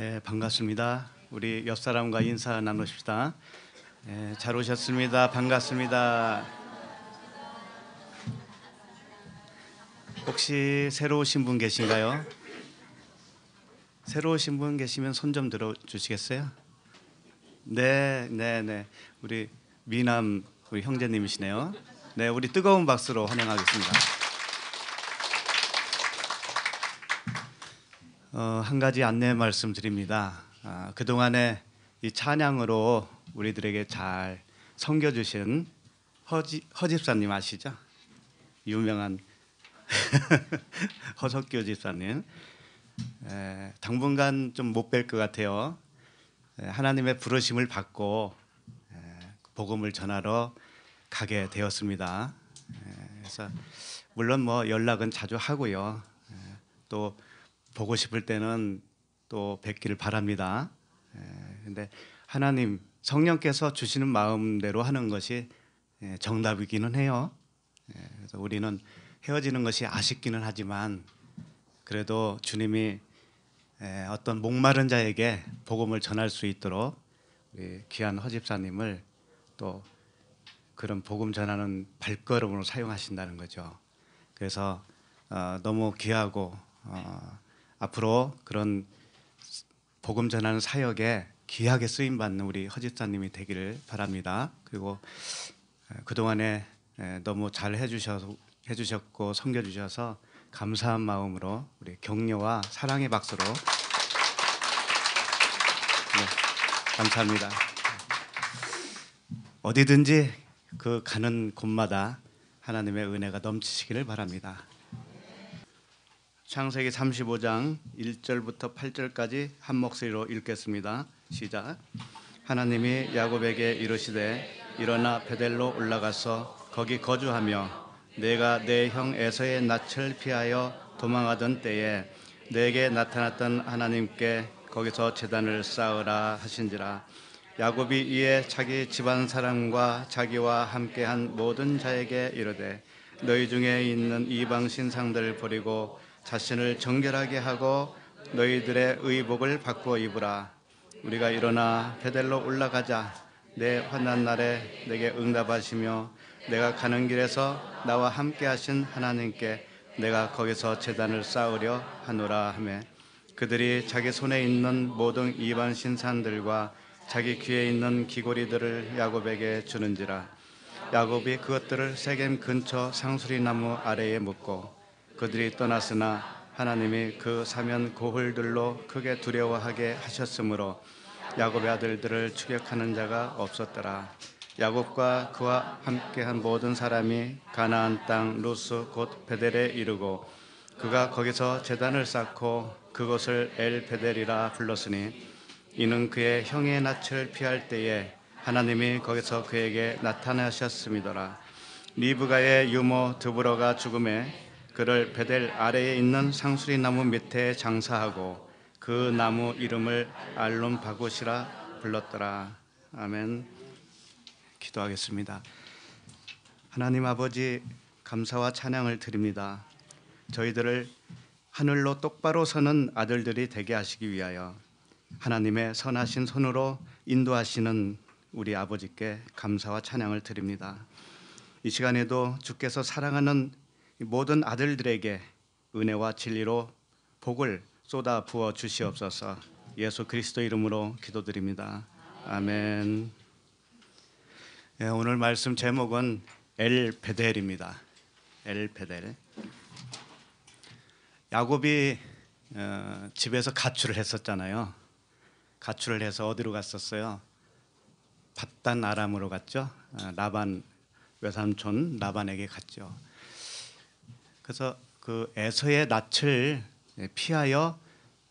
네, 반갑습니다. 우리 옆 사람과 인사 나누십시다. 네, 잘 오셨습니다. 반갑습니다. 혹시 새로 오신 분 계신가요? 새로 오신 분 계시면 손 좀 들어 주시겠어요? 네, 네, 네. 우리 미남 우리 형제님이시네요. 네, 우리 뜨거운 박수로 환영하겠습니다. 어, 한 가지 안내 말씀드립니다. 아, 그 동안에 이 찬양으로 우리들에게 잘 섬겨주신 허지, 허집사님 아시죠? 유명한 허석교 집사님. 에, 당분간 좀 못 뵐 것 같아요. 에, 하나님의 부르심을 받고 에, 복음을 전하러 가게 되었습니다. 그래서 물론 뭐 연락은 자주 하고요. 또 보고 싶을 때는 또 뵙기를 바랍니다. 그런데 예, 하나님 성령께서 주시는 마음대로 하는 것이 예, 정답이기는 해요. 예, 그래서 우리는 헤어지는 것이 아쉽기는 하지만 그래도 주님이 어떤 목마른 자에게 복음을 전할 수 있도록 우리 귀한 허집사님을 또 그런 복음 전하는 발걸음으로 사용하신다는 거죠. 그래서 어, 너무 귀하고 어, 앞으로 그런 복음 전하는 사역에 귀하게 쓰임 받는 우리 허집사님이 되기를 바랍니다. 그리고 그동안에 너무 잘 해주셔서 해주셨고 섬겨주셔서 감사한 마음으로 우리 격려와 사랑의 박수로 네, 감사합니다. 어디든지 그 가는 곳마다 하나님의 은혜가 넘치시기를 바랍니다. 창세기 35장 1절부터 8절까지 한 목소리로 읽겠습니다. 시작. 하나님이 야곱에게 이르시되 일어나 베델로 올라가서 거기 거주하며 내가 내형 에서의 낯을 피하여 도망하던 때에 내게 나타났던 하나님께 거기서 제단을 쌓으라 하신지라 야곱이 이에 자기 집안 사람과 자기와 함께한 모든 자에게 이르되 너희 중에 있는 이방 신상들을 버리고 자신을 정결하게 하고 너희들의 의복을 바꾸어 입으라. 우리가 일어나 베델로 올라가자. 내 환난 날에 내게 응답하시며 내가 가는 길에서 나와 함께 하신 하나님께 내가 거기서 재단을 쌓으려 하노라 하며 그들이 자기 손에 있는 모든 이반 신산들과 자기 귀에 있는 귀고리들을 야곱에게 주는지라 야곱이 그것들을 세겜 근처 상수리 나무 아래에 묶고 그들이 떠났으나 하나님이 그 사면 고흘들로 크게 두려워하게 하셨으므로 야곱의 아들들을 추격하는 자가 없었더라. 야곱과 그와 함께한 모든 사람이 가나안 땅 루스 곧 베델에 이르고 그가 거기서 재단을 쌓고 그것을 엘 베델이라 불렀으니 이는 그의 형의 낯을 피할 때에 하나님이 거기서 그에게 나타나셨음이더라. 리브가의 유모 드브러가 죽음에 그를 베델 아래에 있는 상수리 나무 밑에 장사하고 그 나무 이름을 알론 바구시라 불렀더라. 아멘. 기도하겠습니다. 하나님 아버지 감사와 찬양을 드립니다. 저희들을 하늘로 똑바로 서는 아들들이 되게 하시기 위하여 하나님의 선하신 손으로 인도하시는 우리 아버지께 감사와 찬양을 드립니다. 이 시간에도 주께서 사랑하는 모든 아들들에게 은혜와 진리로 복을 쏟아 부어 주시옵소서. 예수 그리스도 이름으로 기도드립니다. 아멘. 예, 오늘 말씀 제목은 엘 베델입니다. 엘 베델. 야곱이 어, 집에서 가출을 했었잖아요. 가출을 해서 어디로 갔었어요? 바단 아람으로 갔죠. 어, 라반 외삼촌 라반에게 갔죠. 그래서 그 에서의 낯을 예, 피하여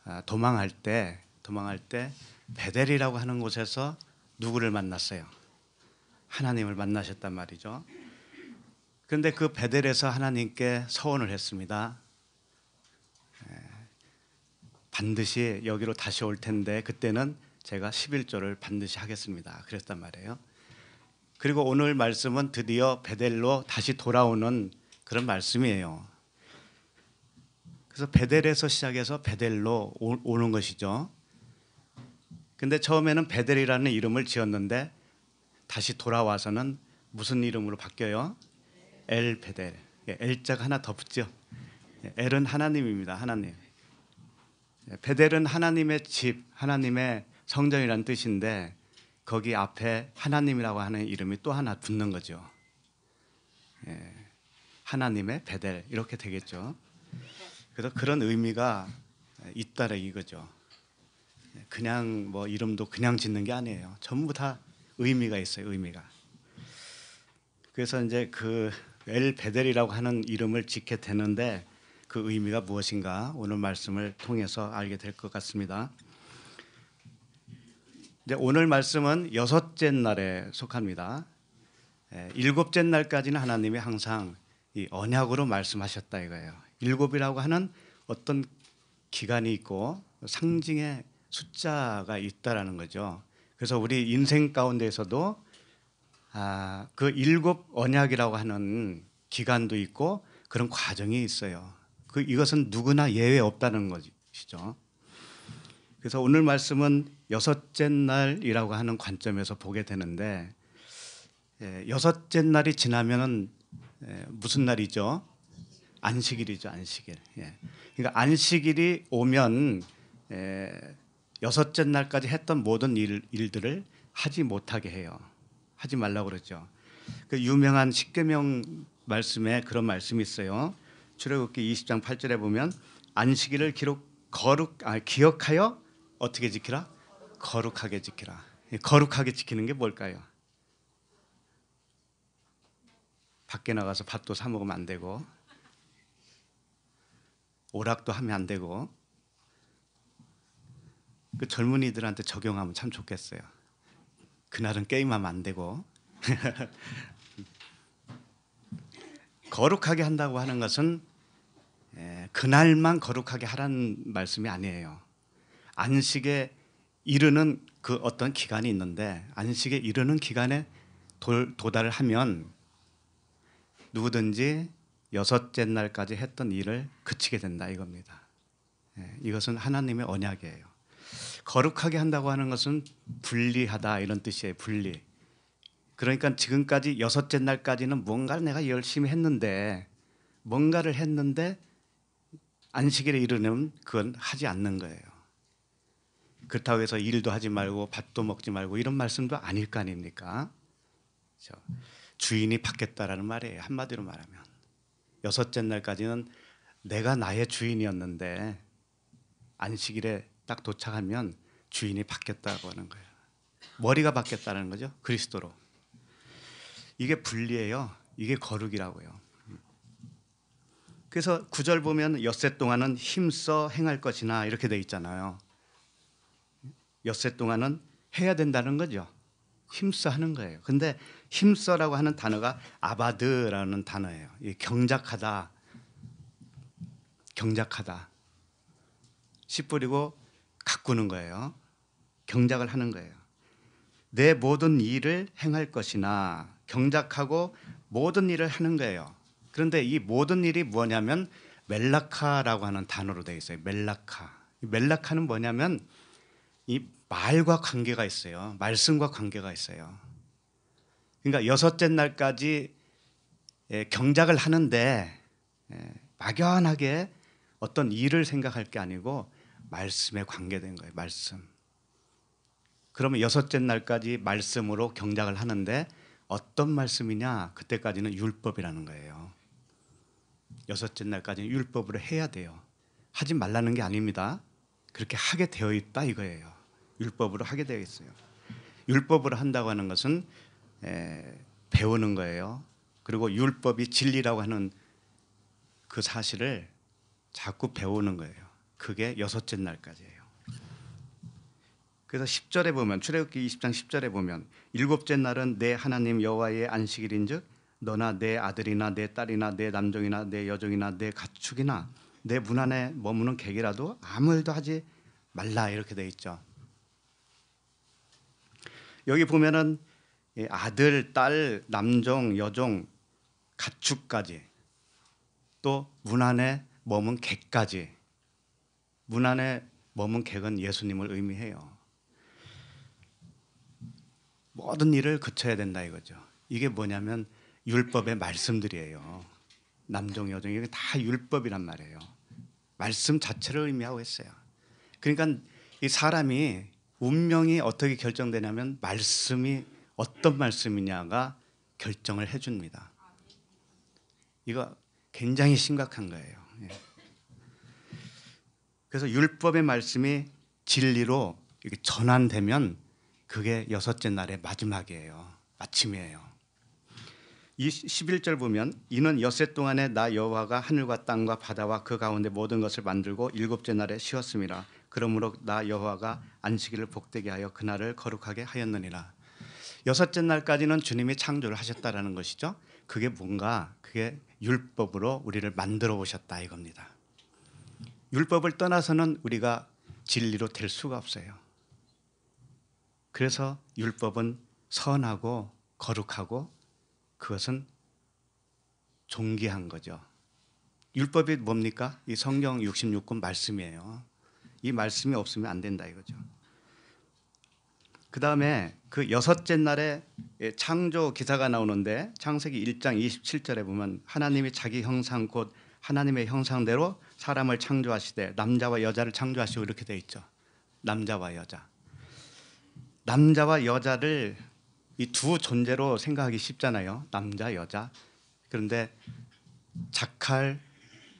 아, 도망할 때 도망할 때 베델이라고 하는 곳에서 누구를 만났어요? 하나님을 만나셨단 말이죠. 그런데 그 베델에서 하나님께 서원을 했습니다. 예, 반드시 여기로 다시 올 텐데 그때는 제가 11조를 반드시 하겠습니다. 그랬단 말이에요. 그리고 오늘 말씀은 드디어 베델로 다시 돌아오는 그런 말씀이에요. 그래서 베델에서 시작해서 베델로 오는 것이죠. 근데 처음에는 베델이라는 이름을 지었는데 다시 돌아와서는 무슨 이름으로 바뀌어요? 엘 베델. 예, 엘자가 하나 더 붙죠. 예, 엘은 하나님입니다. 하나님. 예, 베델은 하나님의 집, 하나님의 성전이란 뜻인데 거기 앞에 하나님이라고 하는 이름이 또 하나 붙는 거죠. 예. 하나님의 베델 이렇게 되겠죠. 그래서 그런 의미가 있다라 이거죠. 그냥 뭐 이름도 그냥 짓는 게 아니에요. 전부 다 의미가 있어요. 의미가. 그래서 이제 그 엘 베델이라고 하는 이름을 짓게 되는데 그 의미가 무엇인가 오늘 말씀을 통해서 알게 될 것 같습니다. 이제 오늘 말씀은 여섯째 날에 속합니다. 예, 일곱째 날까지는 하나님이 항상 이 언약으로 말씀하셨다 이거예요. 일곱이라고 하는 어떤 기간이 있고 상징의 숫자가 있다라는 거죠. 그래서 우리 인생 가운데에서도 아, 그 일곱 언약이라고 하는 기간도 있고 그런 과정이 있어요. 그 이것은 누구나 예외 없다는 것이죠. 그래서 오늘 말씀은 여섯째 날이라고 하는 관점에서 보게 되는데 예, 여섯째 날이 지나면은 예, 무슨 날이죠? 안식일이죠, 안식일. 예. 그러니까 안식일이 오면 예, 여섯째 날까지 했던 모든 일, 일들을 하지 못하게 해요. 하지 말라고 그러죠. 그 유명한 십계명 말씀에 그런 말씀이 있어요. 출애굽기 20장 8절에 보면 안식일을 기록 거룩 아, 기억하여 어떻게 지키라? 거룩하게 지키라. 거룩하게 지키는 게 뭘까요? 밖에 나가서 밥도 사 먹으면 안 되고 오락도 하면 안 되고 그 젊은이들한테 적용하면 참 좋겠어요. 그날은 게임하면 안 되고 거룩하게 한다고 하는 것은 예, 그날만 거룩하게 하라는 말씀이 아니에요. 안식에 이르는 그 어떤 기간이 있는데 안식에 이르는 기간에 도, 도달을 하면 누구든지 여섯째 날까지 했던 일을 그치게 된다 이겁니다. 예, 이것은 하나님의 언약이에요. 거룩하게 한다고 하는 것은 분리하다 이런 뜻이에요. 분리. 그러니까 지금까지 여섯째 날까지는 뭔가를 내가 열심히 했는데 뭔가를 했는데 안식일에 이르면 그건 하지 않는 거예요. 그렇다고 해서 일도 하지 말고 밥도 먹지 말고 이런 말씀도 아닐 거 아닙니까? 그렇죠. 주인이 바뀌었다라는 말이에요. 한마디로 말하면 여섯째 날까지는 내가 나의 주인이었는데 안식일에 딱 도착하면 주인이 바뀌었다고 하는 거예요. 머리가 바뀌었다는 거죠. 그리스도로. 이게 분리예요. 이게 거룩이라고요. 그래서 구절 보면 엿새 동안은 힘써 행할 것이나 이렇게 돼 있잖아요. 엿새 동안은 해야 된다는 거죠. 힘써 하는 거예요. 근데 힘써라고 하는 단어가 아바드라는 단어예요. 경작하다, 경작하다. 씨 뿌리고 가꾸는 거예요. 경작을 하는 거예요. 내 모든 일을 행할 것이나 경작하고 모든 일을 하는 거예요. 그런데 이 모든 일이 뭐냐면 멜라카라고 하는 단어로 되어 있어요. 멜라카. 멜라카는 뭐냐면 이 말과 관계가 있어요. 말씀과 관계가 있어요. 그러니까 여섯째 날까지 예, 경작을 하는데 예, 막연하게 어떤 일을 생각할 게 아니고 말씀에 관계된 거예요. 말씀. 그러면 여섯째 날까지 말씀으로 경작을 하는데 어떤 말씀이냐? 그때까지는 율법이라는 거예요. 여섯째 날까지는 율법으로 해야 돼요. 하지 말라는 게 아닙니다. 그렇게 하게 되어 있다 이거예요. 율법으로 하게 되어 있어요. 율법으로 한다고 하는 것은 예, 배우는 거예요. 그리고 율법이 진리라고 하는 그 사실을 자꾸 배우는 거예요. 그게 여섯째 날까지예요. 그래서 10절에 보면 출애굽기 20장 10절에 보면 일곱째 날은 내 하나님 여호와의 안식일인즉 너나 내 아들이나 내 딸이나 내 남종이나 내 여종이나 내 가축이나 내 문 안에 머무는 객이라도 아무 일도 하지 말라 이렇게 돼 있죠. 여기 보면은 아들, 딸, 남종, 여종, 가축까지 또문 안에 머문 개까지 문 안에 머문 객은 예수님을 의미해요. 모든 일을 거쳐야 된다 이거죠. 이게 뭐냐면 율법의 말씀들이에요. 남종 여종 이게 다 율법이란 말이에요. 말씀 자체를 의미하고 있어요. 그러니까 이 사람이 운명이 어떻게 결정되냐면 말씀이 어떤 말씀이냐가 결정을 해줍니다. 이거 굉장히 심각한 거예요. 예. 그래서 율법의 말씀이 진리로 이렇게 전환되면 그게 여섯째 날의 마지막이에요. 아침이에요. 이 11절 보면 이는 여섯 동안에 나 여호와가 하늘과 땅과 바다와 그 가운데 모든 것을 만들고 일곱째 날에 쉬었습니다. 그러므로 나 여호와가 안식일을 복되게 하여 그날을 거룩하게 하였느니라. 여섯째 날까지는 주님이 창조를 하셨다라는 것이죠. 그게 뭔가 그게 율법으로 우리를 만들어 오셨다 이겁니다. 율법을 떠나서는 우리가 진리로 될 수가 없어요. 그래서 율법은 선하고 거룩하고 그것은 존귀한 거죠. 율법이 뭡니까? 이 성경 66권 말씀이에요. 이 말씀이 없으면 안 된다 이거죠. 그 다음에 그 여섯째 날에 예, 창조 기사가 나오는데 창세기 1장 27절에 보면 하나님이 자기 형상 곧 하나님의 형상대로 사람을 창조하시되 남자와 여자를 창조하시고 이렇게 돼 있죠. 남자와 여자. 남자와 여자를 이 두 존재로 생각하기 쉽잖아요. 남자 여자. 그런데 자칼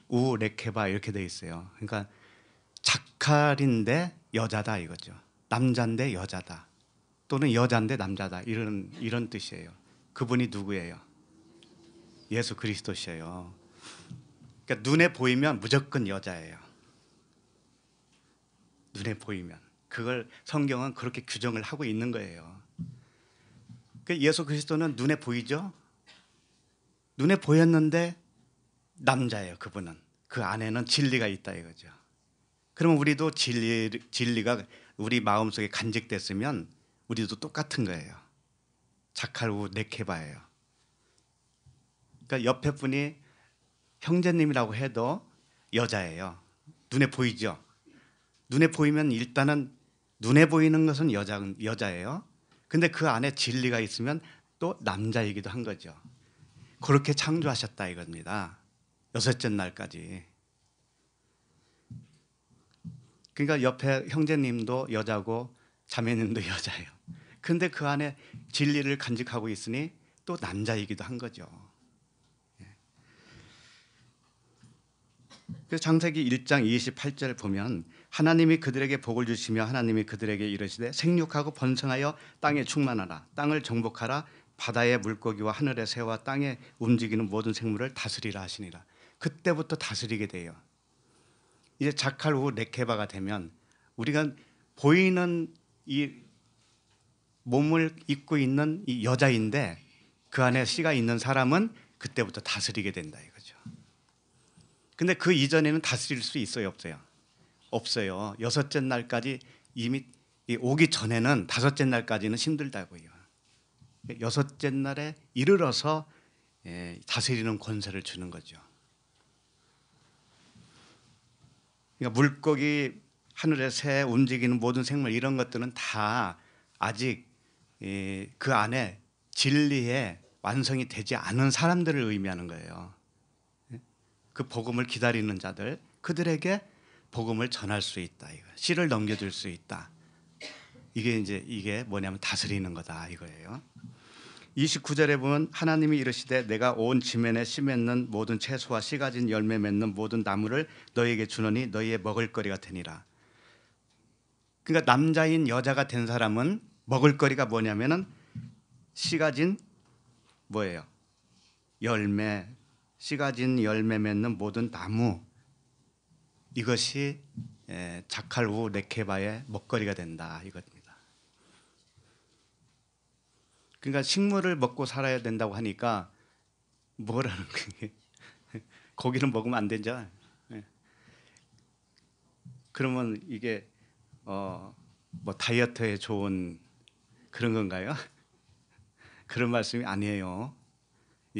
우 레케바 이렇게 돼 있어요. 그러니까 자칼인데 여자다 이거죠. 남자인데 여자다. 또는 여자인데 남자다 이런 이런 뜻이에요. 그분이 누구예요? 예수 그리스도시예요. 그러니까 눈에 보이면 무조건 여자예요. 눈에 보이면 그걸 성경은 그렇게 규정을 하고 있는 거예요. 그 예수 그리스도는 눈에 보이죠? 눈에 보였는데 남자예요. 그분은 그 안에는 진리가 있다 이거죠. 그러면 우리도 진리 진리가 우리 마음 속에 간직됐으면 우리도 똑같은 거예요. 자칼우 네케바예요. 그러니까 옆에 분이 형제님이라고 해도 여자예요. 눈에 보이죠. 눈에 보이면 일단은 눈에 보이는 것은 여자 여자예요. 근데 그 안에 진리가 있으면 또 남자이기도 한 거죠. 그렇게 창조하셨다 이겁니다. 여섯째 날까지. 그러니까 옆에 형제님도 여자고 자매님도 여자예요. 근데 그 안에 진리를 간직하고 있으니 또 남자이기도 한 거죠. 예. 그래서 창세기 1장 28절 보면 하나님이 그들에게 복을 주시며 하나님이 그들에게 이르시되 생육하고 번성하여 땅에 충만하라 땅을 정복하라 바다의 물고기와 하늘의 새와 땅에 움직이는 모든 생물을 다스리라 하시니라 그때부터 다스리게 돼요 이제 자칼 후 레케바가 되면 우리가 보이는 이 몸을 입고 있는 이 여자인데 그 안에 씨가 있는 사람은 그때부터 다스리게 된다 이거죠. 근데 그 이전에는 다스릴 수 있어요 없어요? 없어요. 여섯째 날까지 이미 오기 전에는 다섯째 날까지는 힘들다고요. 여섯째 날에 이르러서 예, 다스리는 권세를 주는 거죠. 그러니까 물고기, 하늘의 새, 움직이는 모든 생물 이런 것들은 다 아직 그 안에 진리의 완성이 되지 않은 사람들을 의미하는 거예요. 그 복음을 기다리는 자들 그들에게 복음을 전할 수 있다. 이거 씨를 넘겨줄 수 있다. 이게 이제 이게 뭐냐면 다스리는 거다 이거예요. 29절에 보면 하나님이 이르시되 내가 온 지면에 심했는 모든 채소와 씨 가진 열매 맺는 모든 나무를 너희에게 주노니 너희의 먹을 거리가 되니라. 그러니까 남자인 여자가 된 사람은 먹을거리가 뭐냐면은 씨가 진 뭐예요? 열매, 씨가 진 열매 맺는 모든 나무 이것이 예, 자칼우 네케바의 먹거리가 된다 이것입니다. 그러니까 식물을 먹고 살아야 된다고 하니까 뭐라는 게 고기는 먹으면 안되잖 예. 그러면 이게 어 뭐 다이어트에 좋은 그런 건가요? 그런 말씀이 아니에요.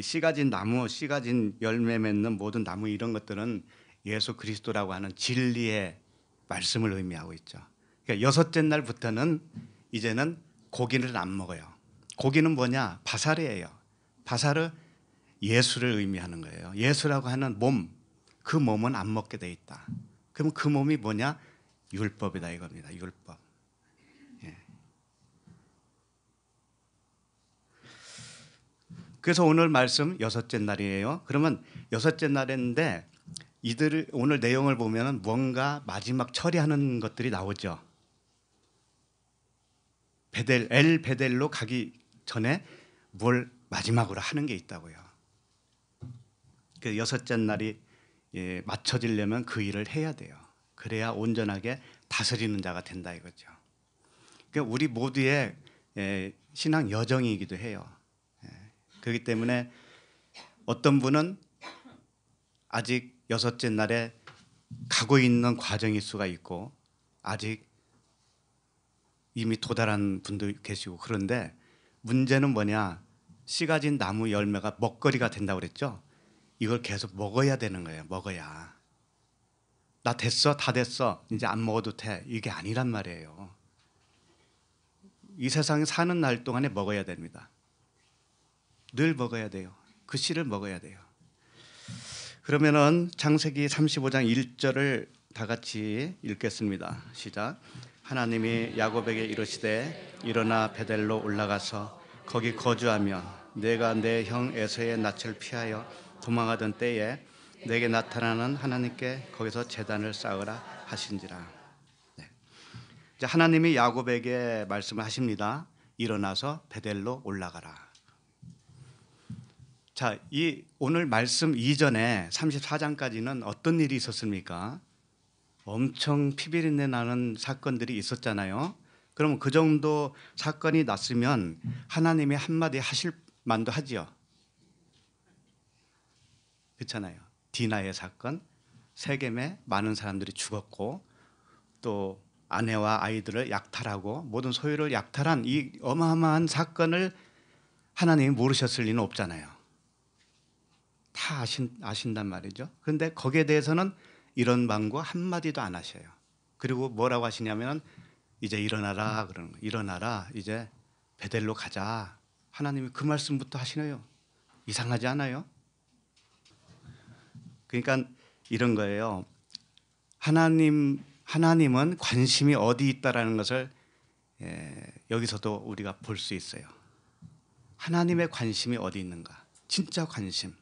씨 가진 나무, 씨 가진 열매 맺는 모든 나무 이런 것들은 예수 그리스도라고 하는 진리의 말씀을 의미하고 있죠. 그러니까 여섯째 날부터는 이제는 고기를 안 먹어요. 고기는 뭐냐? 바사르예요. 바사르 예수를 의미하는 거예요. 예수라고 하는 몸, 그 몸은 안 먹게 돼 있다. 그럼 그 몸이 뭐냐? 율법이다 이겁니다. 율법. 그래서 오늘 말씀 여섯째 날이에요. 그러면 여섯째 날인데 이들 오늘 내용을 보면 뭔가 마지막 처리하는 것들이 나오죠. 베델 엘 베델로 가기 전에 뭘 마지막으로 하는 게 있다고요. 그 여섯째 날이 예, 맞춰지려면 그 일을 해야 돼요. 그래야 온전하게 다스리는 자가 된다 이거죠. 그 우리 모두의 예, 신앙 여정이기도 해요. 그렇기 때문에 어떤 분은 아직 여섯째 날에 가고 있는 과정일 수가 있고 아직 이미 도달한 분도 계시고 그런데 문제는 뭐냐 씨가 진 나무 열매가 먹거리가 된다고 그랬죠 이걸 계속 먹어야 되는 거예요 먹어야 나 됐어 다 됐어 이제 안 먹어도 돼 이게 아니란 말이에요 이 세상에 사는 날 동안에 먹어야 됩니다 늘 먹어야 돼요. 그 씨를 먹어야 돼요. 그러면은 창세기 35장 1절을 다 같이 읽겠습니다. 시작. 하나님이 야곱에게 이르시되 일어나 베델로 올라가서 거기 거주하며 내가 내형 에서의 낯을 피하여 도망하던 때에 내게 나타나는 하나님께 거기서 재단을 쌓으라 하신지라. 네. 이제 하나님이 야곱에게 말씀 하십니다. 일어나서 베델로 올라가라. 자, 이 오늘 말씀 이전에 34장까지는 어떤 일이 있었습니까? 엄청 피비린내 나는 사건들이 있었잖아요. 그러그 정도 사건이 났으면 하나님이 한마디 하실 만도 하지요. 그렇잖아요. 디나의 사건, 세겜에 많은 사람들이 죽었고 또 아내와 아이들을 약탈하고 모든 소유를 약탈한 이 어마어마한 사건을 하나님이 모르셨을 리는 없잖아요. 다 아신, 아신단 말이죠. 그런데 거기에 대해서는 이런 방구 한마디도 안 하셔요. 그리고 뭐라고 하시냐면 이제 일어나라 그러는 거예요. 일어나라 이제 베델로 가자. 하나님이 그 말씀부터 하시네요. 이상하지 않아요? 그러니까 이런 거예요. 하나님 하나님은 관심이 어디 있다라는 것을 예, 여기서도 우리가 볼 수 있어요. 하나님의 관심이 어디 있는가? 진짜 관심.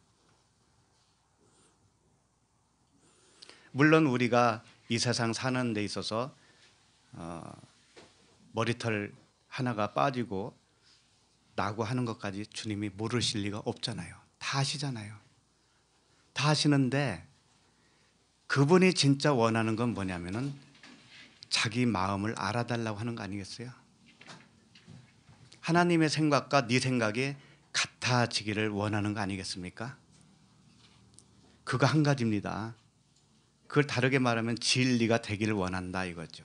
물론 우리가 이 세상 사는 데 있어서 어, 머리털 하나가 빠지고 나고 하는 것까지 주님이 모르실 리가 없잖아요. 다 아시잖아요. 다 아시는데 그분이 진짜 원하는 건 뭐냐면은 자기 마음을 알아달라고 하는 거 아니겠어요? 하나님의 생각과 네 생각이 같아지기를 원하는 거 아니겠습니까? 그거 한 가지입니다. 그걸 다르게 말하면 진리가 되기를 원한다 이거죠.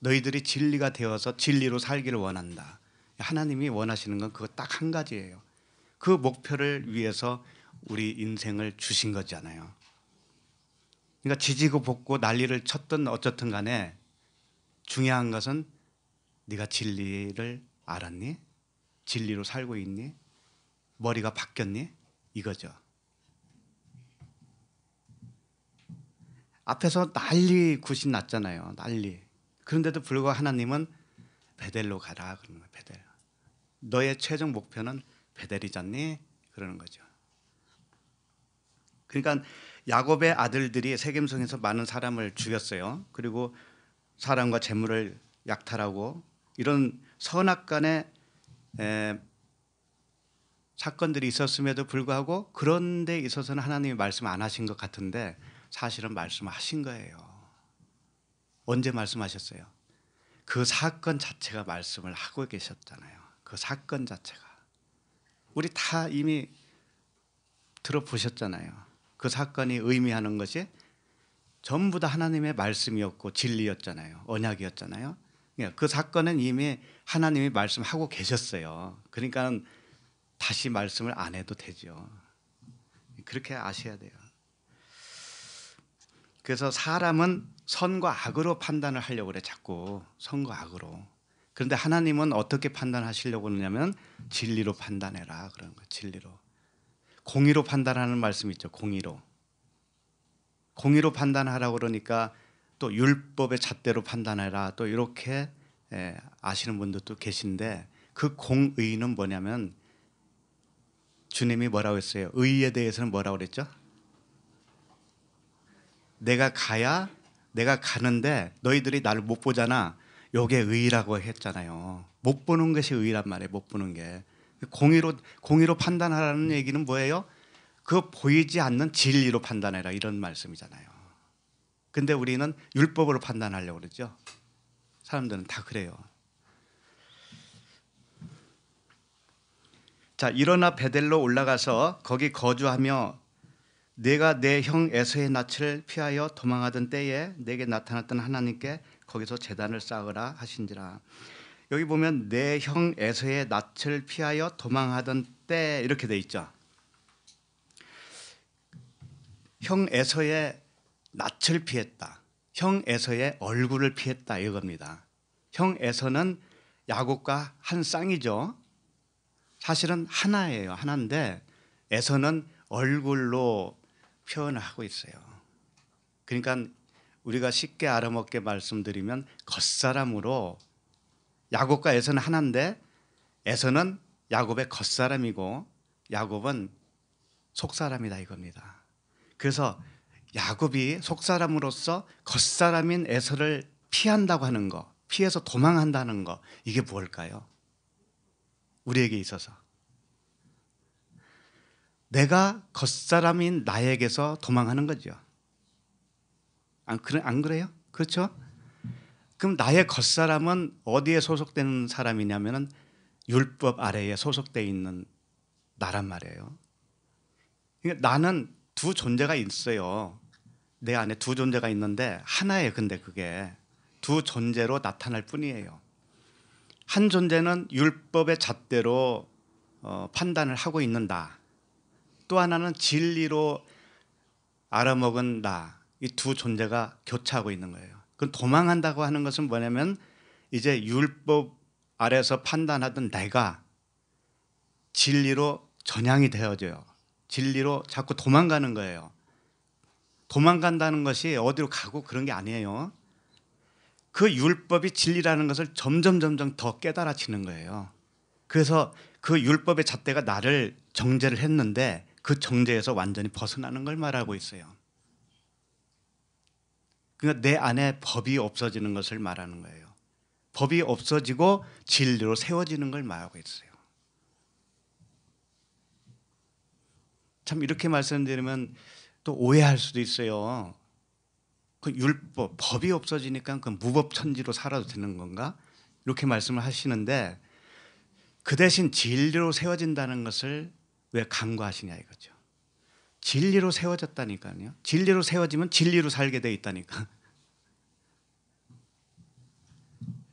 너희들이 진리가 되어서 진리로 살기를 원한다. 하나님이 원하시는 건 그거 딱 한 가지예요. 그 목표를 위해서 우리 인생을 주신 거잖아요. 그러니까 지지고 볶고 난리를 쳤든 어쨌든 간에 중요한 것은 네가 진리를 알았니? 진리로 살고 있니? 머리가 바뀌었니? 이거죠. 앞에서 난리 굿이 났잖아요. 난리. 그런데도 불구하고 하나님은 베델로 가라 그러는 거예요. 베델. 너의 최종 목표는 베델이잖니? 그러는 거죠. 그러니까 야곱의 아들들이 세겜성에서 많은 사람을 죽였어요. 그리고 사람과 재물을 약탈하고 이런 선악간의 사건들이 있었음에도 불구하고 그런 데 있어서는 하나님이 말씀 안 하신 것 같은데 사실은 말씀하신 거예요. 언제 말씀하셨어요? 그 사건 자체가 말씀을 하고 계셨잖아요. 그 사건 자체가. 우리 다 이미 들어보셨잖아요. 그 사건이 의미하는 것이 전부 다 하나님의 말씀이었고 진리였잖아요. 언약이었잖아요. 예, 그 사건은 이미 하나님이 말씀하고 계셨어요. 그러니까 다시 말씀을 안 해도 되죠. 그렇게 아셔야 돼요. 그래서 사람은 선과 악으로 판단을 하려고 그래 자꾸 선과 악으로. 그런데 하나님은 어떻게 판단하시려고 그러냐면 진리로 판단해라 그런 거 진리로. 공의로 판단하는 말씀 있죠. 공의로. 공의로 판단하라고 그러니까 또 율법의 잣대로 판단해라 또 이렇게 예, 아시는 분들도 계신데 그 공의는 뭐냐면 주님이 뭐라고 했어요? 의에 대해서는 뭐라고 그랬죠? 내가 가야 내가 가는데 너희들이 나를 못 보잖아. 요게 의라고 의 했잖아요. 못 보는 것이 의란 말이에요. 못 보는 게. 공의로 공의로 판단하라는 얘기는 뭐예요? 그 보이지 않는 진리로 판단해라 이런 말씀이잖아요. 근데 우리는 율법으로 판단하려고 그러죠. 사람들은 다 그래요. 자, 일어나 베델로 올라가서 거기 거주하며 내가 내 형 에서의 낯을 피하여 도망하던 때에 내게 나타났던 하나님께 거기서 재단을 쌓으라 하신지라. 여기 보면 내 형 에서의 낯을 피하여 도망하던 때 이렇게 돼 있죠. 형 에서의 낯을 피했다. 형 에서의 얼굴을 피했다 이겁니다. 형 에서는 야곱과 한 쌍이죠. 사실은 하나예요. 하나인데 에서는 얼굴로 표현하고 있어요. 그러니까 우리가 쉽게 알아먹게 말씀드리면 겉사람으로 야곱과 에서는 하나인데 에서는 야곱의 겉사람이고 야곱은 속사람이다 이겁니다. 그래서 야곱이 속사람으로서 겉사람인 에서를 피한다고 하는 거, 피해서 도망한다는 거 이게 뭘까요? 우리에게 있어서 내가 겉사람인 나에게서 도망하는 거죠. 안, 그래, 안 그래요? 그렇죠? 그럼 나의 겉사람은 어디에 소속되는 사람이냐면 율법 아래에 소속돼 있는 나란 말이에요. 그러니까 나는 두 존재가 있어요. 내 안에 두 존재가 있는데 하나예요. 근데 그게 두 존재로 나타날 뿐이에요. 한 존재는 율법의 잣대로 어, 판단을 하고 있는 나. 또 하나는 진리로 알아먹은 나. 이 두 존재가 교차하고 있는 거예요. 그 도망한다고 하는 것은 뭐냐면 이제 율법 아래서 판단하던 내가 진리로 전향이 되어져요. 진리로 자꾸 도망가는 거예요. 도망간다는 것이 어디로 가고 그런 게 아니에요. 그 율법이 진리라는 것을 점점 점점 더 깨달아지는 거예요. 그래서 그 율법의 잣대가 나를 정죄를 했는데 그 정제에서 완전히 벗어나는 걸 말하고 있어요. 그러니까 내 안에 법이 없어지는 것을 말하는 거예요. 법이 없어지고 진리로 세워지는 걸 말하고 있어요. 참 이렇게 말씀드리면 또 오해할 수도 있어요. 그 율법, 법이 없어지니까 그 무법천지로 살아도 되는 건가? 이렇게 말씀을 하시는데 그 대신 진리로 세워진다는 것을 왜 간과하시냐 이거죠. 진리로 세워졌다니까요. 진리로 세워지면 진리로 살게 돼 있다니까.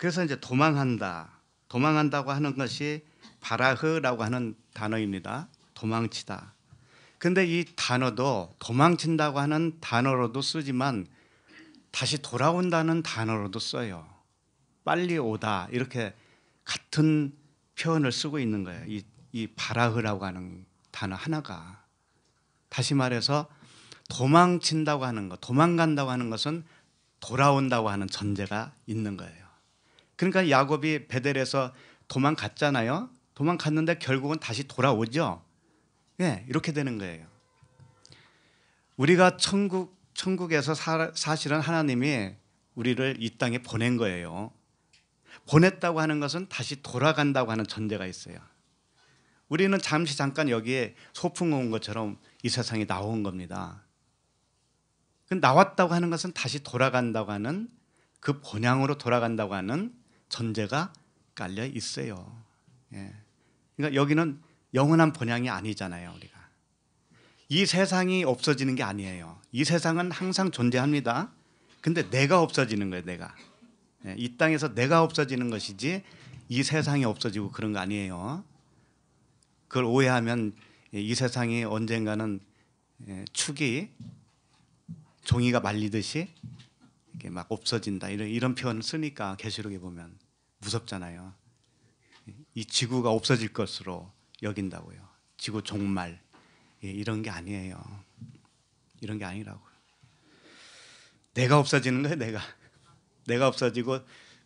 그래서 이제 도망한다. 도망한다고 하는 것이 바라흐라고 하는 단어입니다. 도망치다. 근데 이 단어도 도망친다고 하는 단어로도 쓰지만 다시 돌아온다는 단어로도 써요. 빨리 오다. 이렇게 같은 표현을 쓰고 있는 거예요. 이, 이 바라흐라고 하는 단어 하나가 다시 말해서 도망친다고 하는 것, 도망간다고 하는 것은 돌아온다고 하는 전제가 있는 거예요. 그러니까 야곱이 베델에서 도망갔잖아요. 도망갔는데 결국은 다시 돌아오죠. 네, 이렇게 되는 거예요. 우리가 천국 천국에서 사, 사실은 하나님이 우리를 이 땅에 보낸 거예요. 보냈다고 하는 것은 다시 돌아간다고 하는 전제가 있어요. 우리는 잠시 잠깐 여기에 소풍 온 것처럼 이 세상에 나온 겁니다. 나왔다고 하는 것은 다시 돌아간다고 하는 그 본향으로 돌아간다고 하는 전제가 깔려 있어요. 예. 그러니까 여기는 영원한 본향이 아니잖아요, 우리가. 이 세상이 없어지는 게 아니에요. 이 세상은 항상 존재합니다. 근데 내가 없어지는 거예요, 내가. 예, 이 땅에서 내가 없어지는 것이지 이 세상이 없어지고 그런 거 아니에요. 그걸 오해하면 이 세상이 언젠가는 예, 축이 종이가 말리듯이 이렇게 막 없어진다 이런 이런 표현 쓰니까 계시록에 보면 무섭잖아요. 이 지구가 없어질 것으로 여긴다고요. 지구 종말 예, 이런 게 아니에요. 이런 게아니라고 내가 없어지는 거예요. 내가 내가 없어지고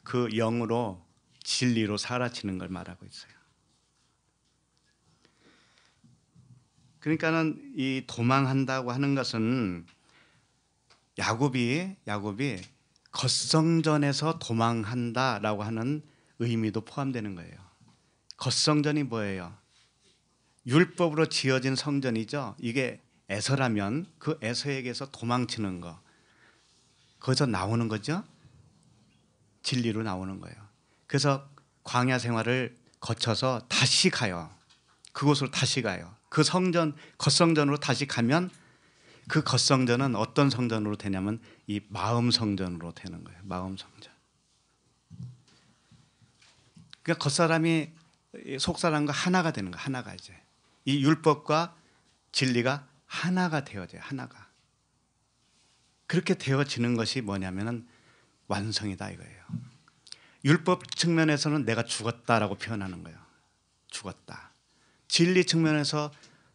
그 영으로 진리로 사라지는 걸 말하고 있어요. 그러니까는 이 도망한다고 하는 것은 야곱이 야곱이 겉성전에서 도망한다라고 하는 의미도 포함되는 거예요. 겉성전이 뭐예요? 율법으로 지어진 성전이죠. 이게 에서라면 그 에서에게서 도망치는 거. 거기서 나오는 거죠. 진리로 나오는 거예요. 그래서 광야 생활을 거쳐서 다시 가요. 그곳으로 다시 가요. 그 성전 겉성전으로 다시 가면 그 겉성전은 어떤 성전으로 되냐면 이 마음 성전으로 되는 거예요. 마음 성전. 그러니까 겉사람이 속사람과 하나가 되는 거 하나가 이제 이 율법과 진리가 하나가 되어져요. 하나가. 그렇게 되어지는 것이 뭐냐면 완성이다 이거예요. 율법 측면에서는 내가 죽었다라고 표현하는 거예요. 죽었다. 진리 측면에서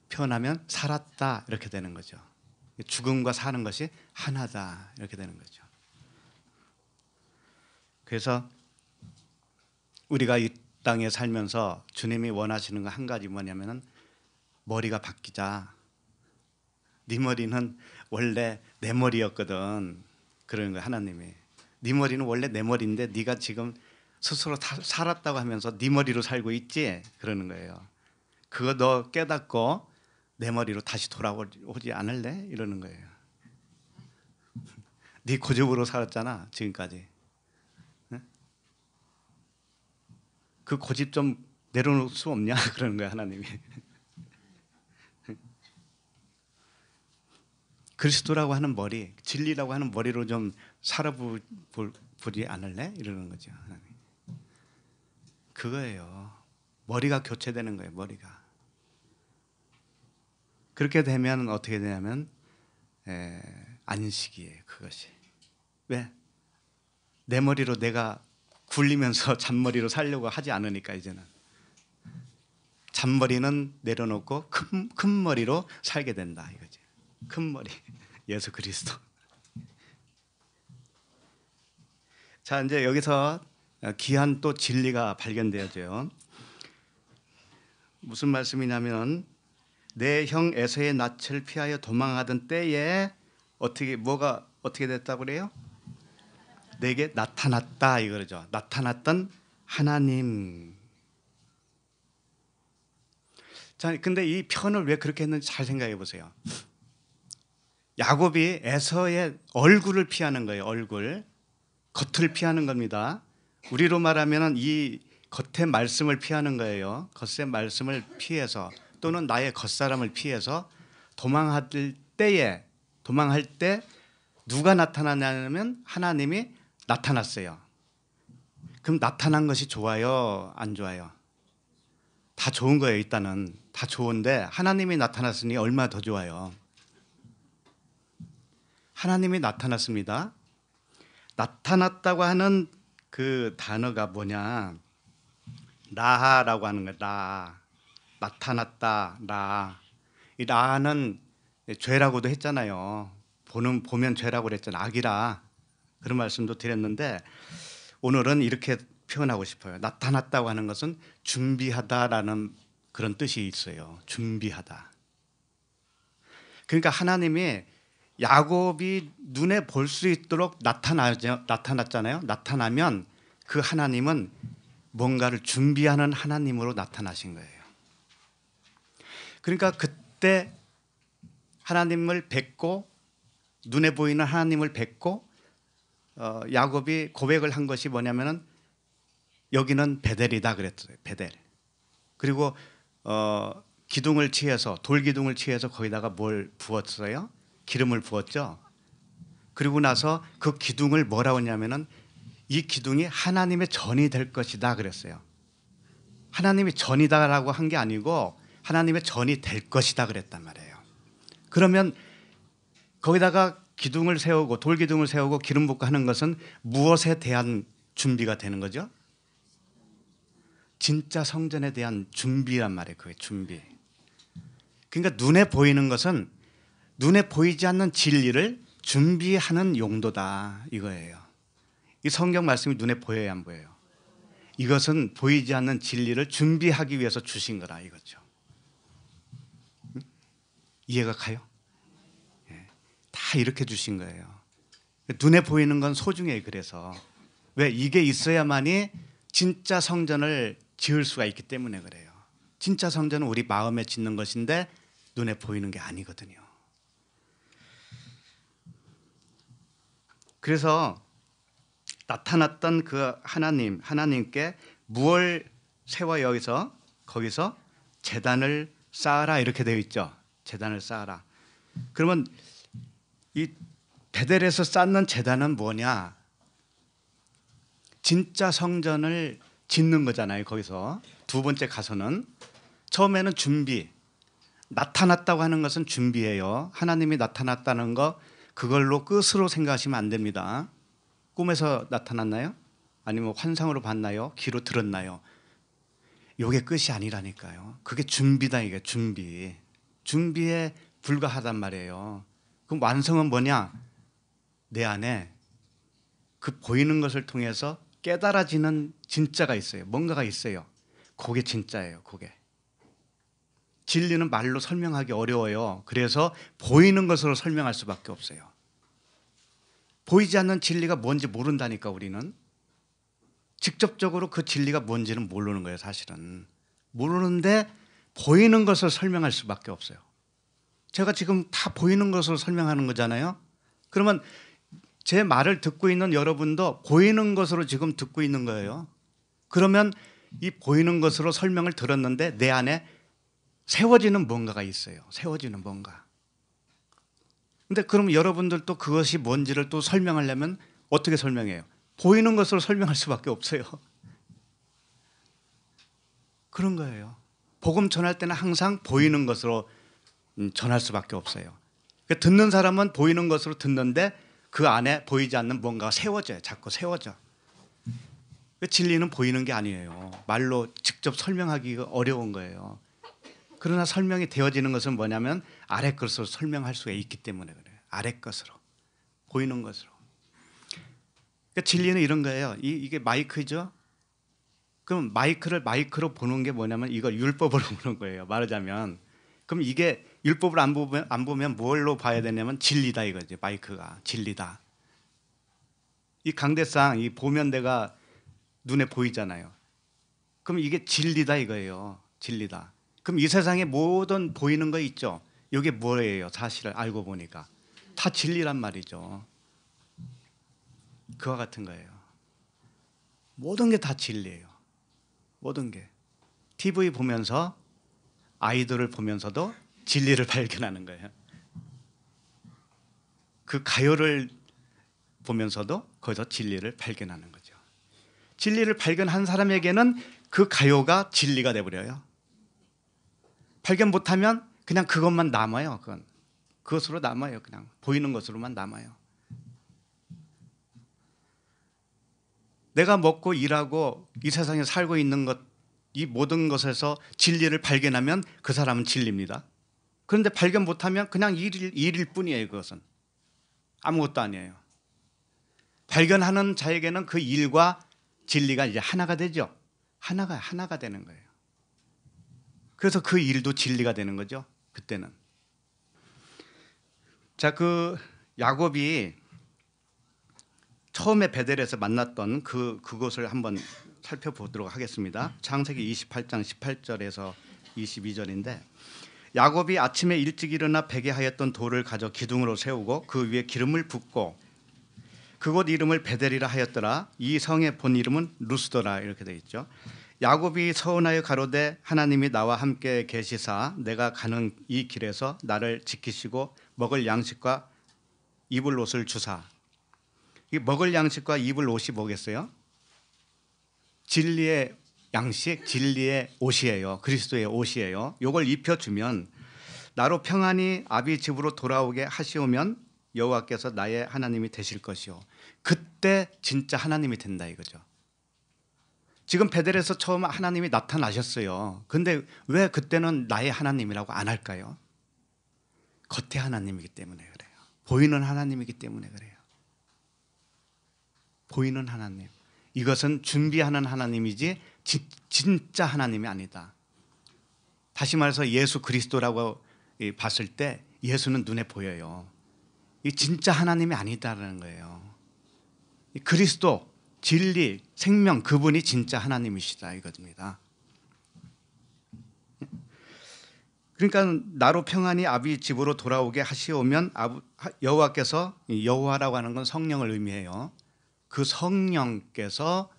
표현하면 살았다 이렇게 되는 거죠. 죽음과 사는 것이 하나다 이렇게 되는 거죠. 그래서 우리가 이 땅에 살면서 주님이 원하시는 거 한 가지 뭐냐면은 머리가 바뀌자. 네 머리는 원래 내 머리였거든. 그런 거 하나님이 네 머리는 원래 내 머리인데 네가 지금 스스로 사, 살았다고 하면서 네 머리로 살고 있지 그러는 거예요. 그거 너 깨닫고 내 머리로 다시 돌아오지 않을래 이러는 거예요. 네 고집으로 살았잖아 지금까지. 그 고집 좀 내려놓을 수 없냐 그러는 거야 하나님이. 그리스도라고 하는 머리, 진리라고 하는 머리로 좀 살아보지 않을래? 이러는 거죠. 하나님. 그거예요. 머리가 교체되는 거예요. 머리가. 그렇게 되면 어떻게 되냐면 에, 안식이에요. 그것이. 왜? 내 머리로 내가 굴리면서 잔머리로 살려고 하지 않으니까 이제는 잔머리는 내려놓고 큰, 큰 머리로 살게 된다 이거지. 큰 머리 예수 그리스도. 자 이제 여기서 어, 귀한 또 진리가 발견되어져요. 무슨 말씀이냐면 내 형 에서의 낯을 피하여 도망하던 때에 어떻게 뭐가 어떻게 됐다고 그래요? 내게 나타났다 이거죠. 나타났던 하나님. 자, 근데 이 편을 왜 그렇게 했는지 잘 생각해 보세요. 야곱이 에서의 얼굴을 피하는 거예요. 얼굴. 겉을 피하는 겁니다. 우리로 말하면 이 겉의 말씀을 피하는 거예요. 겉의 말씀을 피해서 또는 나의 겉사람을 피해서 도망할 때에 도망할 때 누가 나타나냐면 하나님이 나타났어요. 그럼 나타난 것이 좋아요, 안 좋아요? 다 좋은 거예요, 일단은. 다 좋은데 하나님이 나타났으니 얼마 더 좋아요. 하나님이 나타났습니다. 나타났다고 하는 그 단어가 뭐냐? 라하라고 하는 거야. 나타났다. 라. 이 라는 죄라고도 했잖아요. 보는 보면 죄라고 그잖아 악이라 그런 말씀도 드렸는데 오늘은 이렇게 표현하고 싶어요. 나타났다고 하는 것은 준비하다라는 그런 뜻이 있어요. 준비하다. 그러니까 하나님이 야곱이 눈에 볼 수 있도록 나타나죠, 나타났잖아요. 나타나면 그 하나님은 뭔가를 준비하는 하나님으로 나타나신 거예요. 그러니까 그때 하나님을 뵙고 눈에 보이는 하나님을 뵙고 어, 야곱이 고백을 한 것이 뭐냐면은 여기는 베델이다 그랬어요. 베델. 그리고 어, 기둥을 취해서 돌기둥을 취해서 거기다가 뭘 부었어요? 기름을 부었죠. 그리고 나서 그 기둥을 뭐라고 하냐면은 이 기둥이 하나님의 전이 될 것이다 그랬어요. 하나님의 전이다라고 한 게 아니고 하나님의 전이 될 것이다 그랬단 말이에요. 그러면 거기다가 기둥을 세우고 돌기둥을 세우고 기름 붓고 하는 것은 무엇에 대한 준비가 되는 거죠? 진짜 성전에 대한 준비란 말이에요. 그게 준비. 그러니까 눈에 보이는 것은 눈에 보이지 않는 진리를 준비하는 용도다 이거예요. 이 성경 말씀이 눈에 보여야 안 보여요. 이것은 보이지 않는 진리를 준비하기 위해서 주신 거라 이거죠. 이해가 가요? 네. 다 이렇게 주신 거예요. 눈에 보이는 건 소중해 그래서 왜 이게 있어야만이 진짜 성전을 지을 수가 있기 때문에 그래요. 진짜 성전은 우리 마음에 짓는 것인데 눈에 보이는 게 아니거든요. 그래서 나타났던 그 하나님 하나님께 무얼 세워 여기서 거기서 재단을 쌓아라 이렇게 되어 있죠. 재단을 쌓아라. 그러면 이 베델에서 쌓는 재단은 뭐냐? 진짜 성전을 짓는 거잖아요. 거기서 두 번째 가서는 처음에는 준비. 나타났다고 하는 것은 준비예요. 하나님이 나타났다는 거 그걸로 끝으로 생각하시면 안 됩니다. 꿈에서 나타났나요? 아니면 환상으로 봤나요? 귀로 들었나요? 요게 끝이 아니라니까요. 그게 준비다 이게 준비. 준비에 불과하단 말이에요. 그럼 완성은 뭐냐? 내 안에 그 보이는 것을 통해서 깨달아지는 진짜가 있어요. 뭔가가 있어요. 그게 진짜예요. 그게. 진리는 말로 설명하기 어려워요. 그래서 보이는 것으로 설명할 수밖에 없어요. 보이지 않는 진리가 뭔지 모른다니까 우리는 직접적으로 그 진리가 뭔지는 모르는 거예요, 사실은. 모르는데 보이는 것을 설명할 수밖에 없어요. 제가 지금 다 보이는 것으로 설명하는 거잖아요. 그러면 제 말을 듣고 있는 여러분도 보이는 것으로 지금 듣고 있는 거예요. 그러면 이 보이는 것으로 설명을 들었는데 내 안에 세워지는 뭔가가 있어요. 세워지는 뭔가. 근데 그럼 여러분들도 그것이 뭔지를 또 설명하려면 어떻게 설명해요? 보이는 것으로 설명할 수밖에 없어요. 그런 거예요. 복음 전할 때는 항상 보이는 것으로 음, 전할 수밖에 없어요. 그러니까 듣는 사람은 보이는 것으로 듣는데 그 안에 보이지 않는 뭔가가 세워져요. 자꾸 세워져. 그 진리는 보이는 게 아니에요. 말로 직접 설명하기가 어려운 거예요. 그러나 설명이 되어지는 것은 뭐냐면 아래 것으로 설명할 수가 있기 때문에 그래요. 아래 것으로 보이는 것으로. 그러니까 진리는 이런 거예요. 이, 이게 마이크죠. 그럼 마이크를 마이크로 보는 게 뭐냐면 이걸 율법으로 보는 거예요. 말하자면 그럼 이게 율법을 안 보면 안 보면 뭘로 봐야 되냐면 진리다 이거지. 마이크가 진리다. 이 강대상 이 보면 내가 눈에 보이잖아요. 그럼 이게 진리다 이거예요. 진리다. 그럼 이세상에 모든 보이는 거 있죠. 이게 뭐예요? 사실을 알고 보니까 다 진리란 말이죠. 그와 같은 거예요. 모든 게 다 진리예요. 모든 게 TV 보면서 아이돌을 보면서도 진리를 발견하는 거예요. 그 가요를 보면서도 거기서 진리를 발견하는 거죠. 진리를 발견한 사람에게는 그 가요가 진리가 되버려요. 발견 못하면 그냥 그것만 남아요. 그건 그것으로 남아요. 그냥 보이는 것으로만 남아요. 내가 먹고 일하고 이 세상에 살고 있는 것, 이 모든 것에서 진리를 발견하면 그 사람은 진리입니다. 그런데 발견 못하면 그냥 일일, 일일 뿐이에요. 그것은 아무것도 아니에요. 발견하는 자에게는 그 일과 진리가 이제 하나가 되죠. 하나가 하나가 되는 거예요. 그래서 그 일도 진리가 되는 거죠. 그때는. 자, 그 야곱이 처음에 베델에서 만났던 그 그곳을 한번 살펴보도록 하겠습니다. 창세기 28장 18절에서 22절인데 야곱이 아침에 일찍 일어나 베개 하였던 돌을 가져 기둥으로 세우고 그 위에 기름을 붓고 그곳 이름을 베델이라 하였더라. 이 성의 본 이름은 루스더라 이렇게 되어 있죠. 야곱이 서운하여 가로되 하나님이 나와 함께 계시사 내가 가는 이 길에서 나를 지키시고 먹을 양식과 입을 옷을 주사. 이 먹을 양식과 입을 옷이 뭐겠어요? 진리의 양식, 진리의 옷이에요. 그리스도의 옷이에요. 요걸 입혀 주면 나로 평안히 아비 집으로 돌아오게 하시오면 여호와께서 나의 하나님이 되실 것이요. 그때 진짜 하나님이 된다 이거죠. 지금 베델에서 처음 하나님이 나타나셨어요. 근데 왜 그때는 나의 하나님이라고 안 할까요? 겉에 하나님이기 때문에 그래요. 보이는 하나님이기 때문에 그래요. 보이는 하나님. 이것은 준비하는 하나님이지 지, 진짜 하나님이 아니다. 다시 말해서 예수 그리스도라고 봤을 때 예수는 눈에 보여요. 이 진짜 하나님이 아니다라는 거예요. 그리스도 진리 생명 그분이 진짜 하나님이시다 이입니다 그러니까 나로 평안히 아비 집으로 돌아오게 하시오면 여호와께서 여호와라고 하는 건 성령을 의미해요. 그 성령께서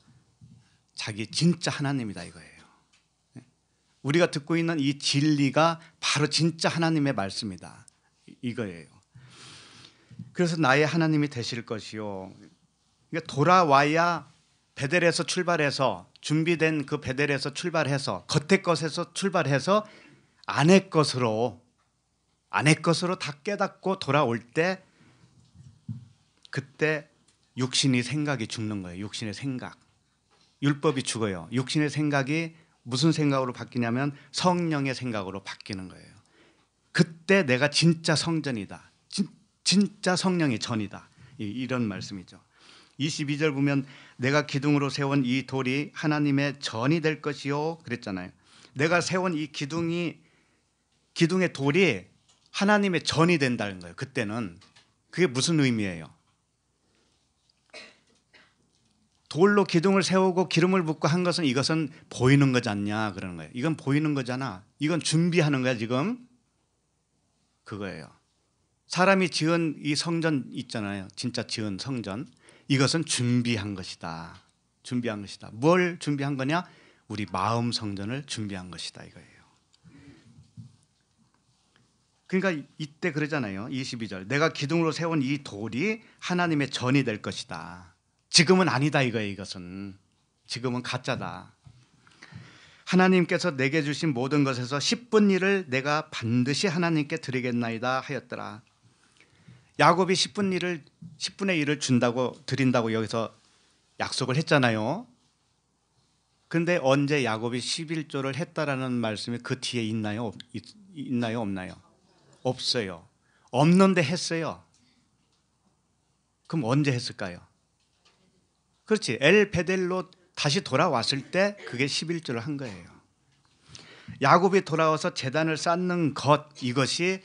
자기 진짜 하나님이다 이거예요. 우리가 듣고 있는 이 진리가 바로 진짜 하나님의 말씀이다 이거예요. 그래서 나의 하나님이 되실 것이요. 그러니까 돌아와야 베델에서 출발해서 준비된 그 베델에서 출발해서 겉의 것에서 출발해서 안의 것으로 안의 것으로 다 깨닫고 돌아올 때 그때 육신이 생각이 죽는 거예요. 육신의 생각. 율법이 죽어요. 육신의 생각이 무슨 생각으로 바뀌냐면 성령의 생각으로 바뀌는 거예요. 그때 내가 진짜 성전이다. 진, 진짜 성령의 전이다. 이, 이런 말씀이죠. 22절 보면 내가 기둥으로 세운 이 돌이 하나님의 전이 될 것이요 그랬잖아요. 내가 세운 이 기둥이 기둥의 돌이 하나님의 전이 된다는 거예요. 그때는 그게 무슨 의미예요? 돌로 기둥을 세우고 기름을 붓고 한 것은 이것은 보이는 거잖냐 그러는 거예요. 이건 보이는 거잖아. 이건 준비하는 거야 지금. 그거예요. 사람이 지은 이 성전 있잖아요. 진짜 지은 성전. 이것은 준비한 것이다. 준비한 것이다. 뭘 준비한 거냐? 우리 마음 성전을 준비한 것이다 이거예요. 그러니까 이때 그러잖아요. 22절. 내가 기둥으로 세운 이 돌이 하나님의 전이 될 것이다. 지금은 아니다 이거예요, 이것은. 지금은 가짜다. 하나님께서 내게 주신 모든 것에서 10분 일을 내가 반드시 하나님께 드리겠나이다 하였더라. 야곱이 10분 일을 10분의 1을 준다고 드린다고 여기서 약속을 했잖아요. 근데 언제 야곱이 11조를 했다라는 말씀이 그 뒤에 있나요? 있나요? 없나요? 없어요. 없는데 했어요. 그럼 언제 했을까요? 그렇지. 엘 베델로 다시 돌아왔을 때 그게 11조를 한 거예요. 야곱이 돌아와서 재단을 쌓는 것 이것이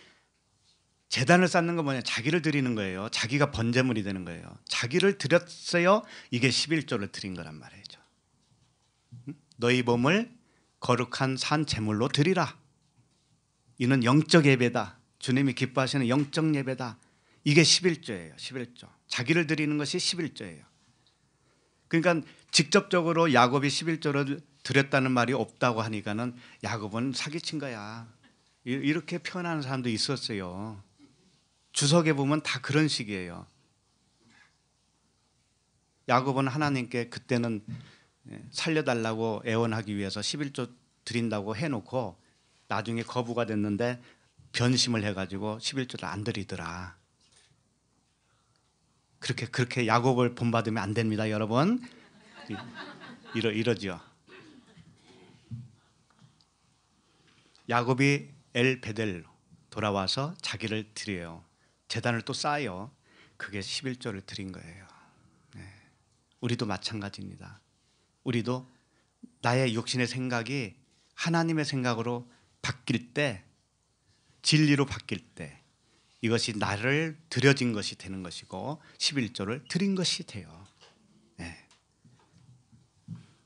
재단을 쌓는 건 뭐냐? 자기를 드리는 거예요. 자기가 번제물이 되는 거예요. 자기를 드렸어요. 이게 11조를 드린 거란 말이죠. 너희 몸을 거룩한 산 제물로 드리라. 이는 영적 예배다. 주님이 기뻐하시는 영적 예배다. 이게 11조예요. 11조. 자기를 드리는 것이 11조예요. 그러니까 직접적으로 야곱이 11조를 드렸다는 말이 없다고 하니까는 야곱은 사기친 거야. 이렇게 표현하는 사람도 있었어요. 주석에 보면 다 그런 식이에요. 야곱은 하나님께 그때는 예, 살려달라고 애원하기 위해서 11조 드린다고 해놓고 나중에 거부가 됐는데 변심을 해가지고 11조를 안 드리더라. 그렇게 그렇게 야곱을 본받으면 안 됩니다, 여러분. 이러 이러지 야곱이 엘베델 돌아와서 자기를 드려요. 재단을 또 쌓여 그게 11조를 드린 거예요. 네. 우리도 마찬가지입니다. 우리도 나의 육신의 생각이 하나님의 생각으로 바뀔 때 진리로 바뀔 때 이것이 나를 들여진 것이 되는 것이고 11조를 드린 것이 돼요. 네.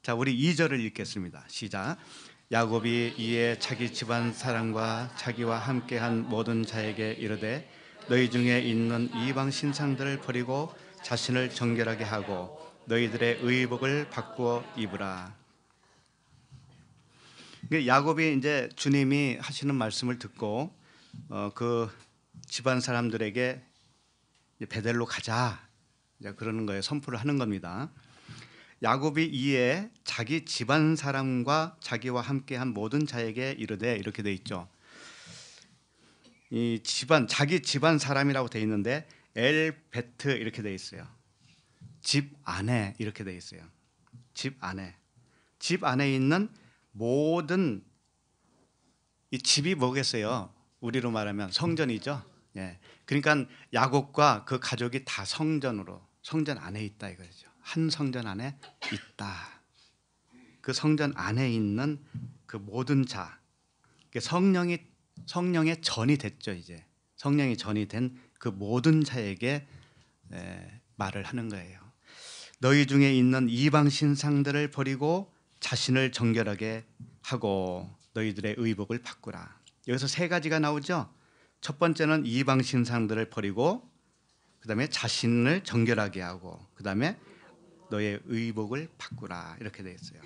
자, 우리 2절을 읽겠습니다. 시작. 야곱이 이에 자기 집안 사람과 자기와 함께한 모든 자에게 이르되 너희 중에 있는 이방 신상들을 버리고 자신을 정결하게 하고 너희들의 의복을 바꾸어 입으라. 야곱이 이제 주님이 하시는 말씀을 듣고 어, 그 집안 사람들에게 베델로 가자 그러는 거예요. 선포를 하는 겁니다. 야곱이 이에 자기 집안 사람과 자기와 함께한 모든 자에게 이르되 이렇게 돼 있죠. 이 집안 자기 집안 사람이라고 돼 있는데 엘베트 이렇게 돼 있어요. 집 안에 이렇게 돼 있어요. 집 안에 집 안에 있는 모든 이 집이 뭐겠어요? 우리로 말하면 성전이죠. 예. 그러니까 야곱과 그 가족이 다 성전으로 성전 안에 있다 이거죠. 한 성전 안에 있다. 그 성전 안에 있는 그 모든 자, 그 성령이 성령의 전이 됐죠 이제 성령의 전이 된 그 모든 자에게 말을 하는 거예요. 너희 중에 있는 이방 신상들을 버리고 자신을 정결하게 하고 너희들의 의복을 바꾸라. 여기서 세 가지가 나오죠. 첫 번째는 이방 신상들을 버리고 그다음에 자신을 정결하게 하고 그다음에 너의 의복을 바꾸라 이렇게 되어 있어요.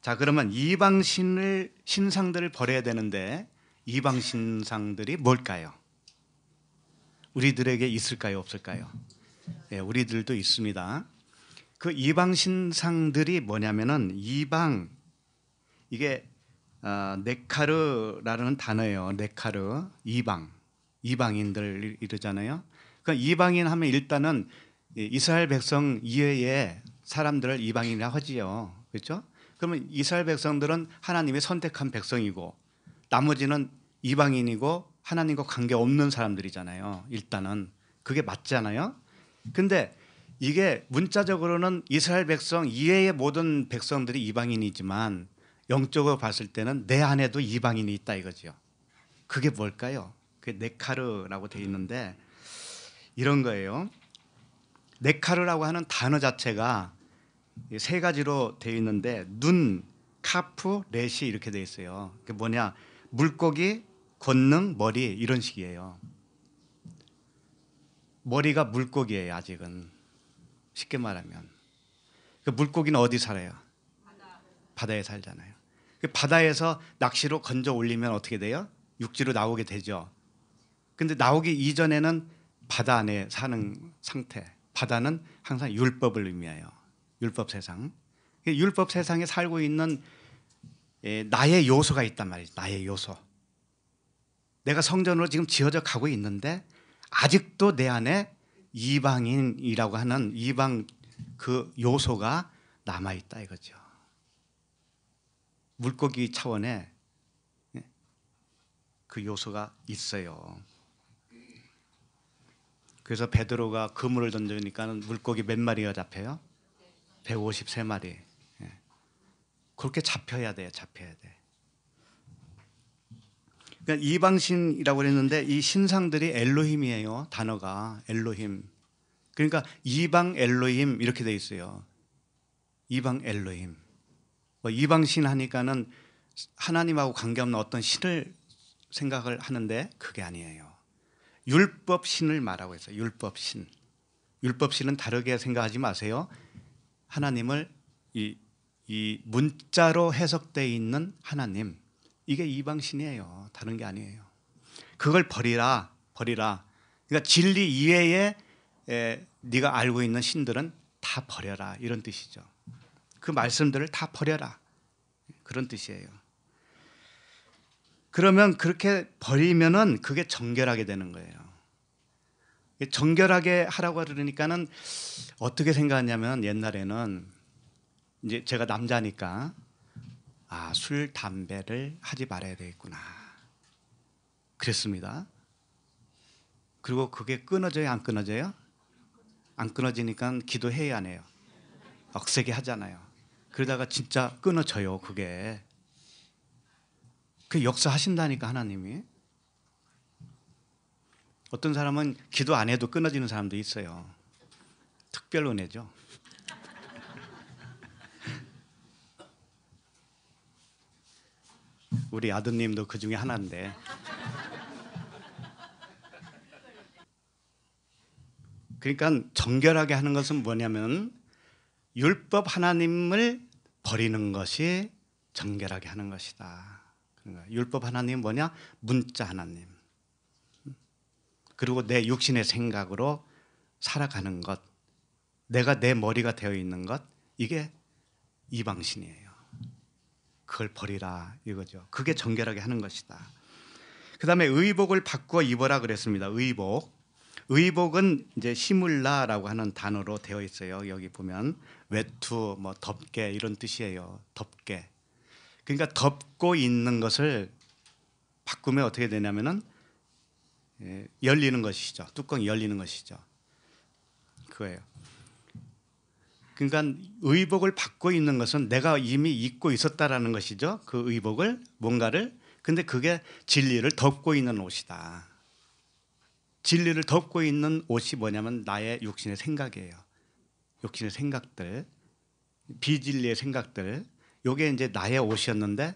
자 그러면 이방 신을 신상들을 버려야 되는데 이방 신상들이 뭘까요? 우리들에게 있을까요, 없을까요? 예, 우리들도 있습니다. 그 이방 신상들이 뭐냐면은 이방 이게 아, 네카르라는 단어예요. 네카르 이방 이방인들 이러잖아요. 그 그러니까 이방인 하면 일단은 이스라엘 백성 이외의 사람들을 이방인이라 하지요. 그렇죠? 그러면 이스라엘 백성들은 하나님의 선택한 백성이고 나머지는 이방인이고 하나님과 관계 없는 사람들이잖아요. 일단은 그게 맞잖아요. 근데 이게 문자적으로는 이스라엘 백성 이외의 모든 백성들이 이방인이지만 영적으로 봤을 때는 내 안에도 이방인이 있다 이거지 그게 뭘까요? 그게 네카르라고 돼 있는데 이런 거예요. 네카르라고 하는 단어 자체가 세 가지로 되 있는데 눈, 카프, 레시 이렇게 돼 있어요. 그게 뭐냐? 물고기, 권능, 머리 이런 식이에요. 머리가 물고기예요, 아직은. 쉽게 말하면. 그 물고기는 어디 살아요? 바다에 살잖아요. 그 바다에서 낚시로 건져 올리면 어떻게 돼요? 육지로 나오게 되죠. 근데 나오기 이전에는 바다 안에 사는 상태. 바다는 항상 율법을 의미해요. 율법 세상. 그 율법 세상에 살고 있는 예, 나의 요소가 있단 말이죠. 나의 요소. 내가 성전으로 지금 지어져 가고 있는데 아직도 내 안에 이방인이라고 하는 이방 그 요소가 남아 있다 이거죠. 물고기 차원의 예, 그 요소가 있어요. 그래서 베드로가 그물을 던져니까는 물고기 몇 마리가 잡혀요? 153마리. 그렇게 잡혀야 돼요. 잡혀야 돼. 그러니까 이방신이라고 그는데이 신상들이 엘로힘이에요. 단어가 엘로힘. 그러니까 이방 엘로힘 이렇게 돼 있어요. 이방 엘로힘. 뭐 이방신 하니까는 하나님하고 관계없는 어떤 신을 생각을 하는데 그게 아니에요. 율법 신을 말하고 있어요. 율법 신. 율법 신은 다르게 생각하지 마세요. 하나님을 이이 문자로 해석돼 있는 하나님 이게 이방 신이에요. 다른 게 아니에요. 그걸 버리라 버리라. 그러니까 진리 이외에 에, 네가 알고 있는 신들은 다 버려라 이런 뜻이죠. 그 말씀들을 다 버려라 그런 뜻이에요. 그러면 그렇게 버리면은 그게 정결하게 되는 거예요. 정결하게 하라고 그러니까는 어떻게 생각하냐면 옛날에는 이제 제가 남자니까 아, 술 담배를 하지 말아야 되겠구나. 그랬습니다. 그리고 그게 끊어져요, 안 끊어져요? 안 끊어지니까 기도해야 하네요. 억세게 하잖아요. 그러다가 진짜 끊어져요, 그게. 그 역사하신다니까 하나님이. 어떤 사람은 기도 안 해도 끊어지는 사람도 있어요. 특별 은혜죠. 우리 아드님도 그 중에 하나인데. 그러니까 정결하게 하는 것은 뭐냐면 율법 하나님을 버리는 것이 정결하게 하는 것이다. 그러니까 율법 하나님 뭐냐? 문자 하나님. 그리고 내 육신의 생각으로 살아가는 것, 내가 내 머리가 되어 있는 것, 이게 이방신이에요. 그걸 버리라 이거죠. 그게 정결하게 하는 것이다. 그 다음에 의복을 바꿔 입어라 그랬습니다. 의복. 의복은 이제 시물라라고 하는 단어로 되어 있어요. 여기 보면 외투, 뭐 덮개 이런 뜻이에요. 덮개. 그러니까 덮고 있는 것을 바꾸면 어떻게 되냐면은 예, 열리는 것이죠. 뚜껑이 열리는 것이죠. 그거예요. 그러니까 의복을 받고 있는 것은 내가 이미 입고 있었다라는 것이죠. 그 의복을 뭔가를 근데 그게 진리를 덮고 있는 옷이다. 진리를 덮고 있는 옷이 뭐냐면 나의 육신의 생각이에요. 육신의 생각들, 비진리의 생각들. 요게 이제 나의 옷이었는데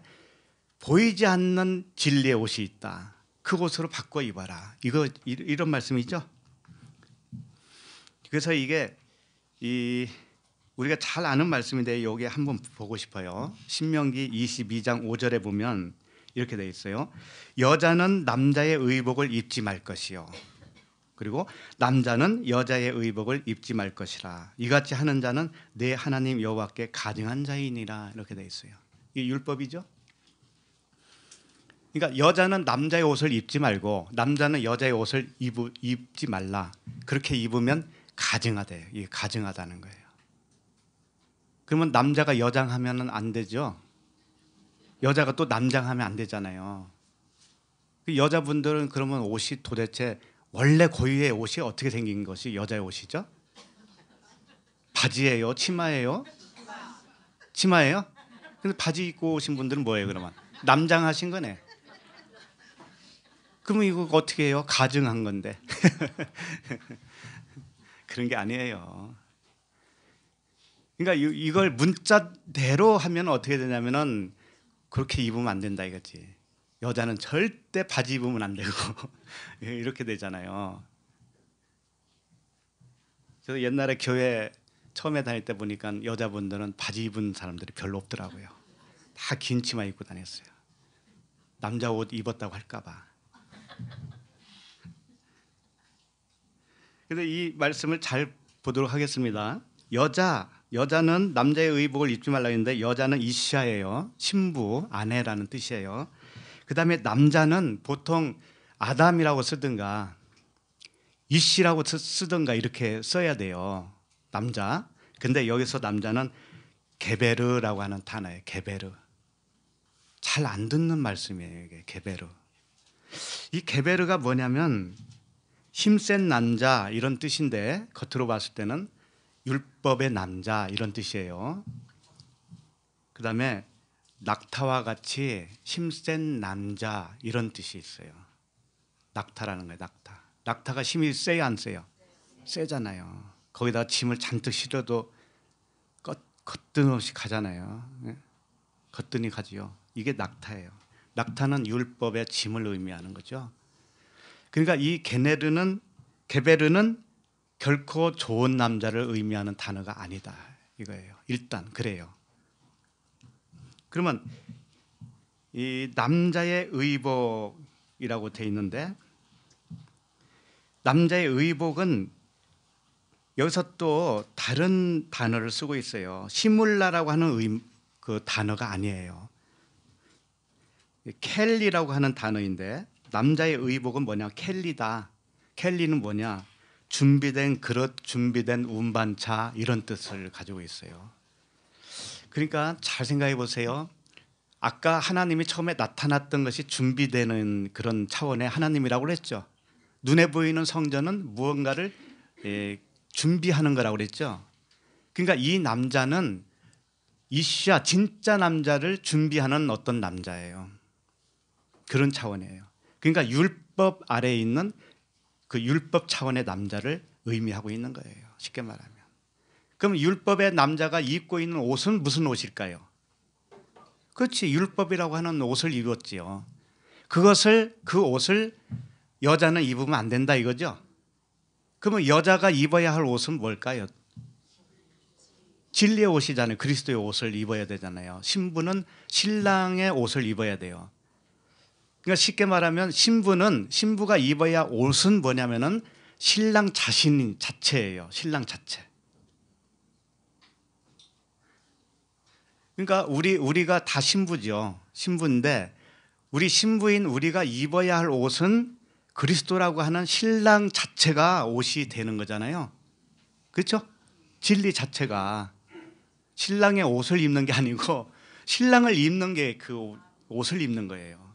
보이지 않는 진리의 옷이 있다. 그 옷으로 바꿔 입어라. 이거 이런 말씀이죠. 그래서 이게 이 우리가 잘 아는 말씀인데 여기 한번 보고 싶어요. 신명기 22장 5절에 보면 이렇게 돼 있어요. 여자는 남자의 의복을 입지 말 것이요. 그리고 남자는 여자의 의복을 입지 말 것이라. 이같이 하는 자는 내 하나님 여호와께 가증한 자이니라. 이렇게 돼 있어요. 이게 율법이죠? 그러니까 여자는 남자의 옷을 입지 말고 남자는 여자의 옷을 입, 입지 말라. 그렇게 입으면 가증하대 이게 가증하다는 거예요. 그러면 남자가 여장하면안 되죠. 여자가 또 남장하면 안 되잖아요. 그 여자분들은 그러면 옷이 도대체 원래 고유의 옷이 어떻게 생긴 것이 여자의 옷이죠? 바지예요? 치마예요? 치마예요? 근데 바지 입고 오신 분들은 뭐예요 그러면? 남장하신 거네. 그러 이거 어떻게 해요? 가증한 건데. 그런 게 아니에요. 그러니까 이, 걸 문자대로 하면 어떻게 되냐면은 그렇게 입으면 안 된다 이거지. 여자는 절대 바지 입으면 안 되고 예, 이렇게 되잖아요. 그래서 옛날에 교회 처음에 다닐 때 보니까 여자분들은 바지 입은 사람들이 별로 없더라고요. 다 긴 치마 입고 다녔어요. 남자 옷 입었다고 할까봐. 그래서 이 말씀을 잘 보도록 하겠습니다. 여자 여자는 남자의 의복을 입지 말라 했는데 여자는 이시아예요. 신부, 아내라는 뜻이에요. 그 다음에 남자는 보통 아담이라고 쓰든가 이씨라고 쓰든가 이렇게 써야 돼요. 남자. 근데 여기서 남자는 게베르라고 하는 단어예요. 게베르. 잘 안 듣는 말씀이에요. 이게 게베르. 이 게베르가 뭐냐면 힘센 남자 이런 뜻인데 겉으로 봤을 때는 율법의 남자 이런 뜻이에요. 그 다음에 낙타와 같이 힘센 남자 이런 뜻이 있어요. 낙타라는 거예요. 낙타. 낙타가 힘이 세요 안 세요? 세잖아요. 거기다 짐을 잔뜩 실어도 거뜬없이 가잖아요. 거뜬히 예? 가지요. 이게 낙타예요. 낙타는 율법의 짐을 의미하는 거죠. 그러니까 이 게네르는 게베르는 결코 좋은 남자를 의미하는 단어가 아니다 이거예요. 일단 그래요. 그러면 이 남자의 의복이라고 돼 있는데 남자의 의복은 여기서 또 다른 단어를 쓰고 있어요. 시물라라고 하는 의, 그 단어가 아니에요. 켈리라고 하는 단어인데 남자의 의복은 뭐냐? 켈리다. 켈리는 뭐냐? 준비된 그릇, 준비된 운반차 이런 뜻을 가지고 있어요. 그러니까 잘 생각해 보세요. 아까 하나님이 처음에 나타났던 것이 준비되는 그런 차원의 하나님이라고 그랬죠. 눈에 보이는 성전은 무언가를 예, 준비하는 거라고 그랬죠. 그러니까 이 남자는 이시 진짜 남자를 준비하는 어떤 남자예요. 그런 차원이에요. 그러니까 율법 아래에 있는 그 율법 차원의 남자를 의미하고 있는 거예요. 쉽게 말하면. 그럼 율법의 남자가 입고 있는 옷은 무슨 옷일까요? 그렇지 율법이라고 하는 옷을 입었지요. 그것을 그 옷을 여자는 입으면 안 된다 이거죠. 그러면 여자가 입어야 할 옷은 뭘까요? 진리의 옷이잖아요. 그리스도의 옷을 입어야 되잖아요. 신부는 신랑의 옷을 입어야 돼요. 그러니까 쉽게 말하면 신부는 신부가 입어야 옷은 뭐냐면은 신랑 자신 자체예요. 신랑 자체. 그러니까 우리 우리가 다 신부죠. 신부인데 우리 신부인 우리가 입어야 할 옷은 그리스도라고 하는 신랑 자체가 옷이 되는 거잖아요. 그렇죠? 진리 자체가 신랑의 옷을 입는 게 아니고 신랑을 입는 게 그 옷을 입는 거예요.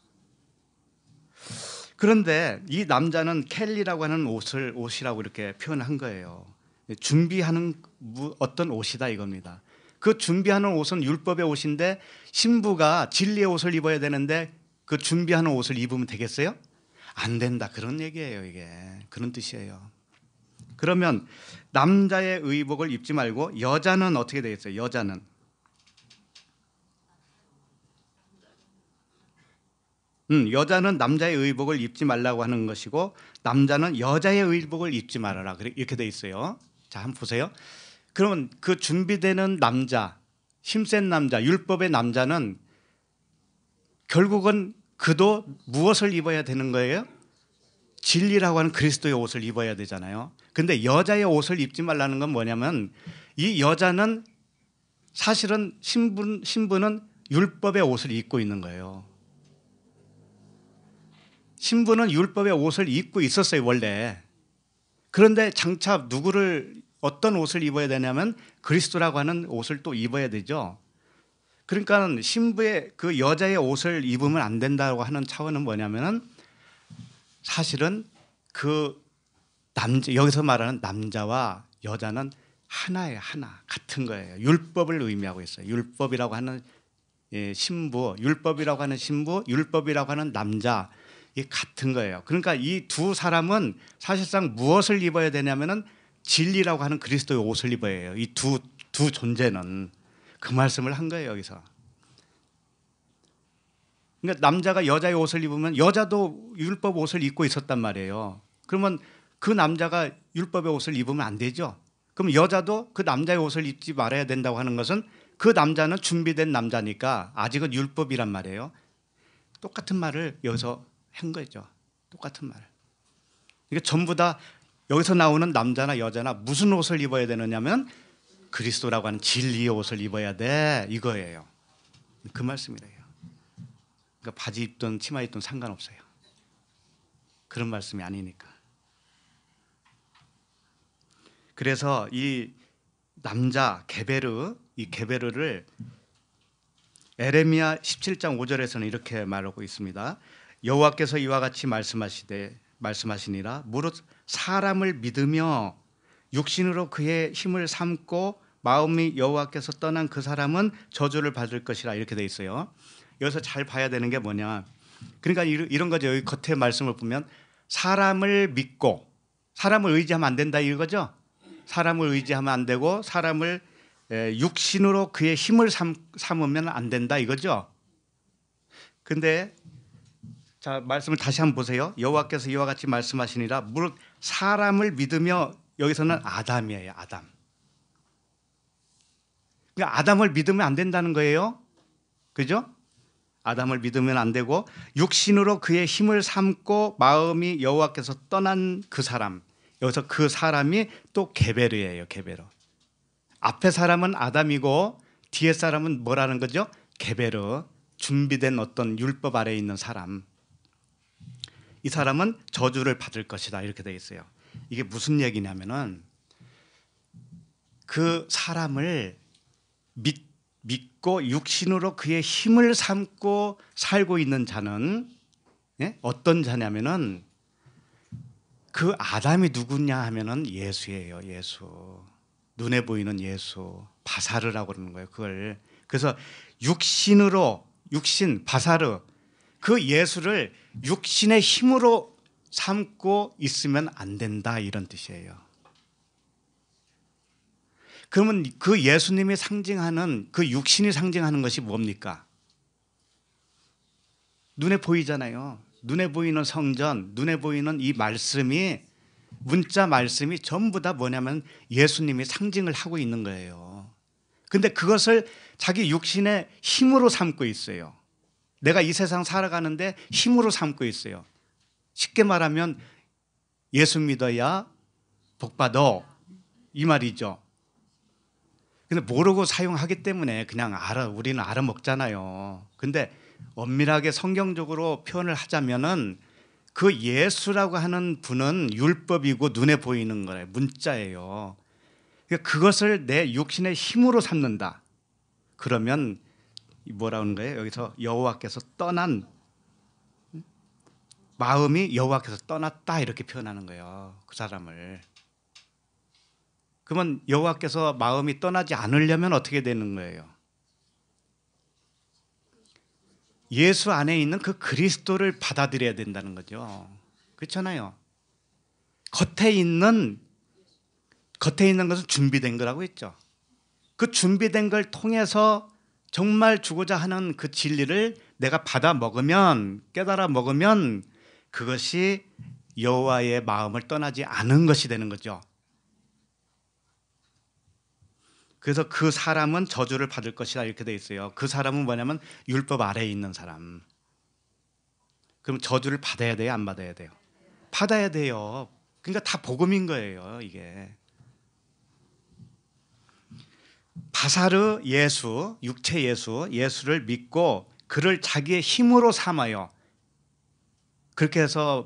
그런데 이 남자는 켈리라고 하는 옷을 옷이라고 이렇게 표현한 거예요. 준비하는 어떤 옷이다 이겁니다. 그 준비하는 옷은 율법의 옷인데 신부가 진리의 옷을 입어야 되는데 그 준비하는 옷을 입으면 되겠어요? 안 된다 그런 얘기예요 이게 그런 뜻이에요. 그러면 남자의 의복을 입지 말고 여자는 어떻게 되겠어요? 여자는 음, 여자는 남자의 의복을 입지 말라고 하는 것이고 남자는 여자의 의복을 입지 말아라. 이렇게 돼 있어요. 자, 한번 보세요. 그러면 그 준비되는 남자, 힘센 남자, 율법의 남자는 결국은 그도 무엇을 입어야 되는 거예요? 진리라고 하는 그리스도의 옷을 입어야 되잖아요. 근데 여자의 옷을 입지 말라는 건 뭐냐면 이 여자는 사실은 신분 신부는 율법의 옷을 입고 있는 거예요. 신부는 율법의 옷을 입고 있었어요, 원래. 그런데 장차 누구를 어떤 옷을 입어야 되냐면 그리스도라고 하는 옷을 또 입어야 되죠. 그러니까 신부의 그 여자의 옷을 입으면 안 된다고 하는 차원은 뭐냐면은 사실은 그 남자 여기서 말하는 남자와 여자는 하나의 하나 같은 거예요. 율법을 의미하고 있어요. 율법이라고 하는 예, 신부, 율법이라고 하는 신부, 율법이라고 하는 남자, 같은 거예요. 그러니까 이 두 사람은 사실상 무엇을 입어야 되냐면은 진리라고 하는 그리스도의 옷을 입어야 해요. 이 두 두 존재는 그 말씀을 한 거예요 여기서. 그러니까 남자가 여자의 옷을 입으면 여자도 율법 옷을 입고 있었단 말이에요. 그러면 그 남자가 율법의 옷을 입으면 안 되죠. 그럼 여자도 그 남자의 옷을 입지 말아야 된다고 하는 것은 그 남자는 준비된 남자니까 아직은 율법이란 말이에요. 똑같은 말을 여기서 한 거죠. 똑같은 말을. 그러니까 전부 다 여기서 나오는 남자나 여자나 무슨 옷을 입어야 되느냐면 그리스도라고 하는 진리의 옷을 입어야 돼 이거예요. 그 말씀이래요. 그러니까 바지 입던 치마 입던 상관없어요. 그런 말씀이 아니니까. 그래서 이 남자 게베르 이 게베르를 에레미야 17장 5절에서는 이렇게 말하고 있습니다. 여호와께서 이와 같이 말씀하시되 말씀하시니라 무릇 사람을 믿으며 육신으로 그의 힘을 삼고 마음이 여호와께서 떠난 그 사람은 저주를 받을 것이라 이렇게 돼 있어요. 여기서 잘 봐야 되는 게 뭐냐? 그러니까 이런 거죠. 여기 겉에 말씀을 보면 사람을 믿고 사람을 의지하면 안 된다 이거죠. 사람을 의지하면 안 되고 사람을 육신으로 그의 힘을 삼, 으면안 된다 이거죠. 근데 자 말씀을 다시 한번 보세요. 여호와께서 이와 같이 말씀하시니라 무 사람을 믿으며 여기서는 아담이에요. 아담. 그러니까 아담을 믿으면 안 된다는 거예요. 그죠? 아담을 믿으면 안 되고 육신으로 그의 힘을 삼고 마음이 여호와께서 떠난 그 사람. 여기서 그 사람이 또 게베르예요. 게베르. 앞에 사람은 아담이고 뒤에 사람은 뭐라는 거죠? 게베르. 준비된 어떤 율법 아래에 있는 사람. 이 사람은 저주를 받을 것이다 이렇게 되어 있어요. 이게 무슨 얘기냐면은 그 사람을 믿, 믿고 육신으로 그의 힘을 삼고 살고 있는 자는 예? 어떤 자냐면은 그 아담이 누구냐 하면은 예수예요. 예수 눈에 보이는 예수 바사르라고 그러는 거예요. 그걸 그래서 육신으로 육신 바사르 그 예수를 육신의 힘으로 삼고 있으면 안 된다 이런 뜻이에요. 그러면 그 예수님이 상징하는 그 육신이 상징하는 것이 뭡니까? 눈에 보이잖아요. 눈에 보이는 성전, 눈에 보이는 이 말씀이 문자 말씀이 전부 다 뭐냐면 예수님이 상징을 하고 있는 거예요. 근데 그것을 자기 육신의 힘으로 삼고 있어요. 내가 이 세상 살아가는데 힘으로 삼고 있어요. 쉽게 말하면 예수 믿어야 복 받어 이 말이죠. 근데 모르고 사용하기 때문에 그냥 알아 우리는 알아 먹잖아요. 근데 엄밀하게 성경적으로 표현을 하자면은 그 예수라고 하는 분은 율법이고 눈에 보이는 거예요. 문자예요. 그 그것을 내 육신의 힘으로 삼는다. 그러면 뭐라는 거예요? 여기서 여호와께서 떠난 마음이 여호와께서 떠났다 이렇게 표현하는 거예요. 그 사람을. 그러면 여호와께서 마음이 떠나지 않으려면 어떻게 되는 거예요? 예수 안에 있는 그 그리스도를 받아들여야 된다는 거죠. 그렇잖아요. 겉에 있는 겉에 있는 것은 준비된 거라고 했죠. 그 준비된 걸 통해서 정말 주고자 하는 그 진리를 내가 받아 먹으면 깨달아 먹으면 그것이 여호와의 마음을 떠나지 않은 것이 되는 거죠. 그래서 그 사람은 저주를 받을 것이다 이렇게 돼 있어요. 그 사람은 뭐냐면 율법 아래에 있는 사람. 그럼 저주를 받아야 돼요, 안 받아야 돼요? 받아야 돼요. 그러니까 다 복음인 거예요, 이게. 바사르 예수, 육체 예수, 예수를 믿고 그를 자기의 힘으로 삼아요. 그렇게 해서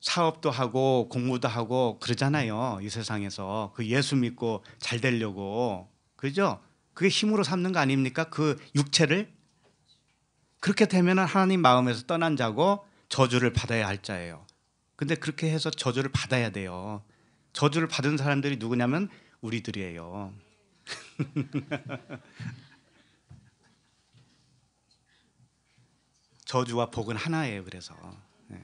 사업도 하고 공부도 하고 그러잖아요. 이 세상에서. 그 예수 믿고 잘 되려고. 그죠? 그게 힘으로 삼는 거 아닙니까? 그 육체를. 그렇게 되면 하나님 마음에서 떠난 자고 저주를 받아야 할 자예요. 근데 그렇게 해서 저주를 받아야 돼요. 저주를 받은 사람들이 누구냐면 우리들이에요. 저주와 복은 하나예요. 그래서 네.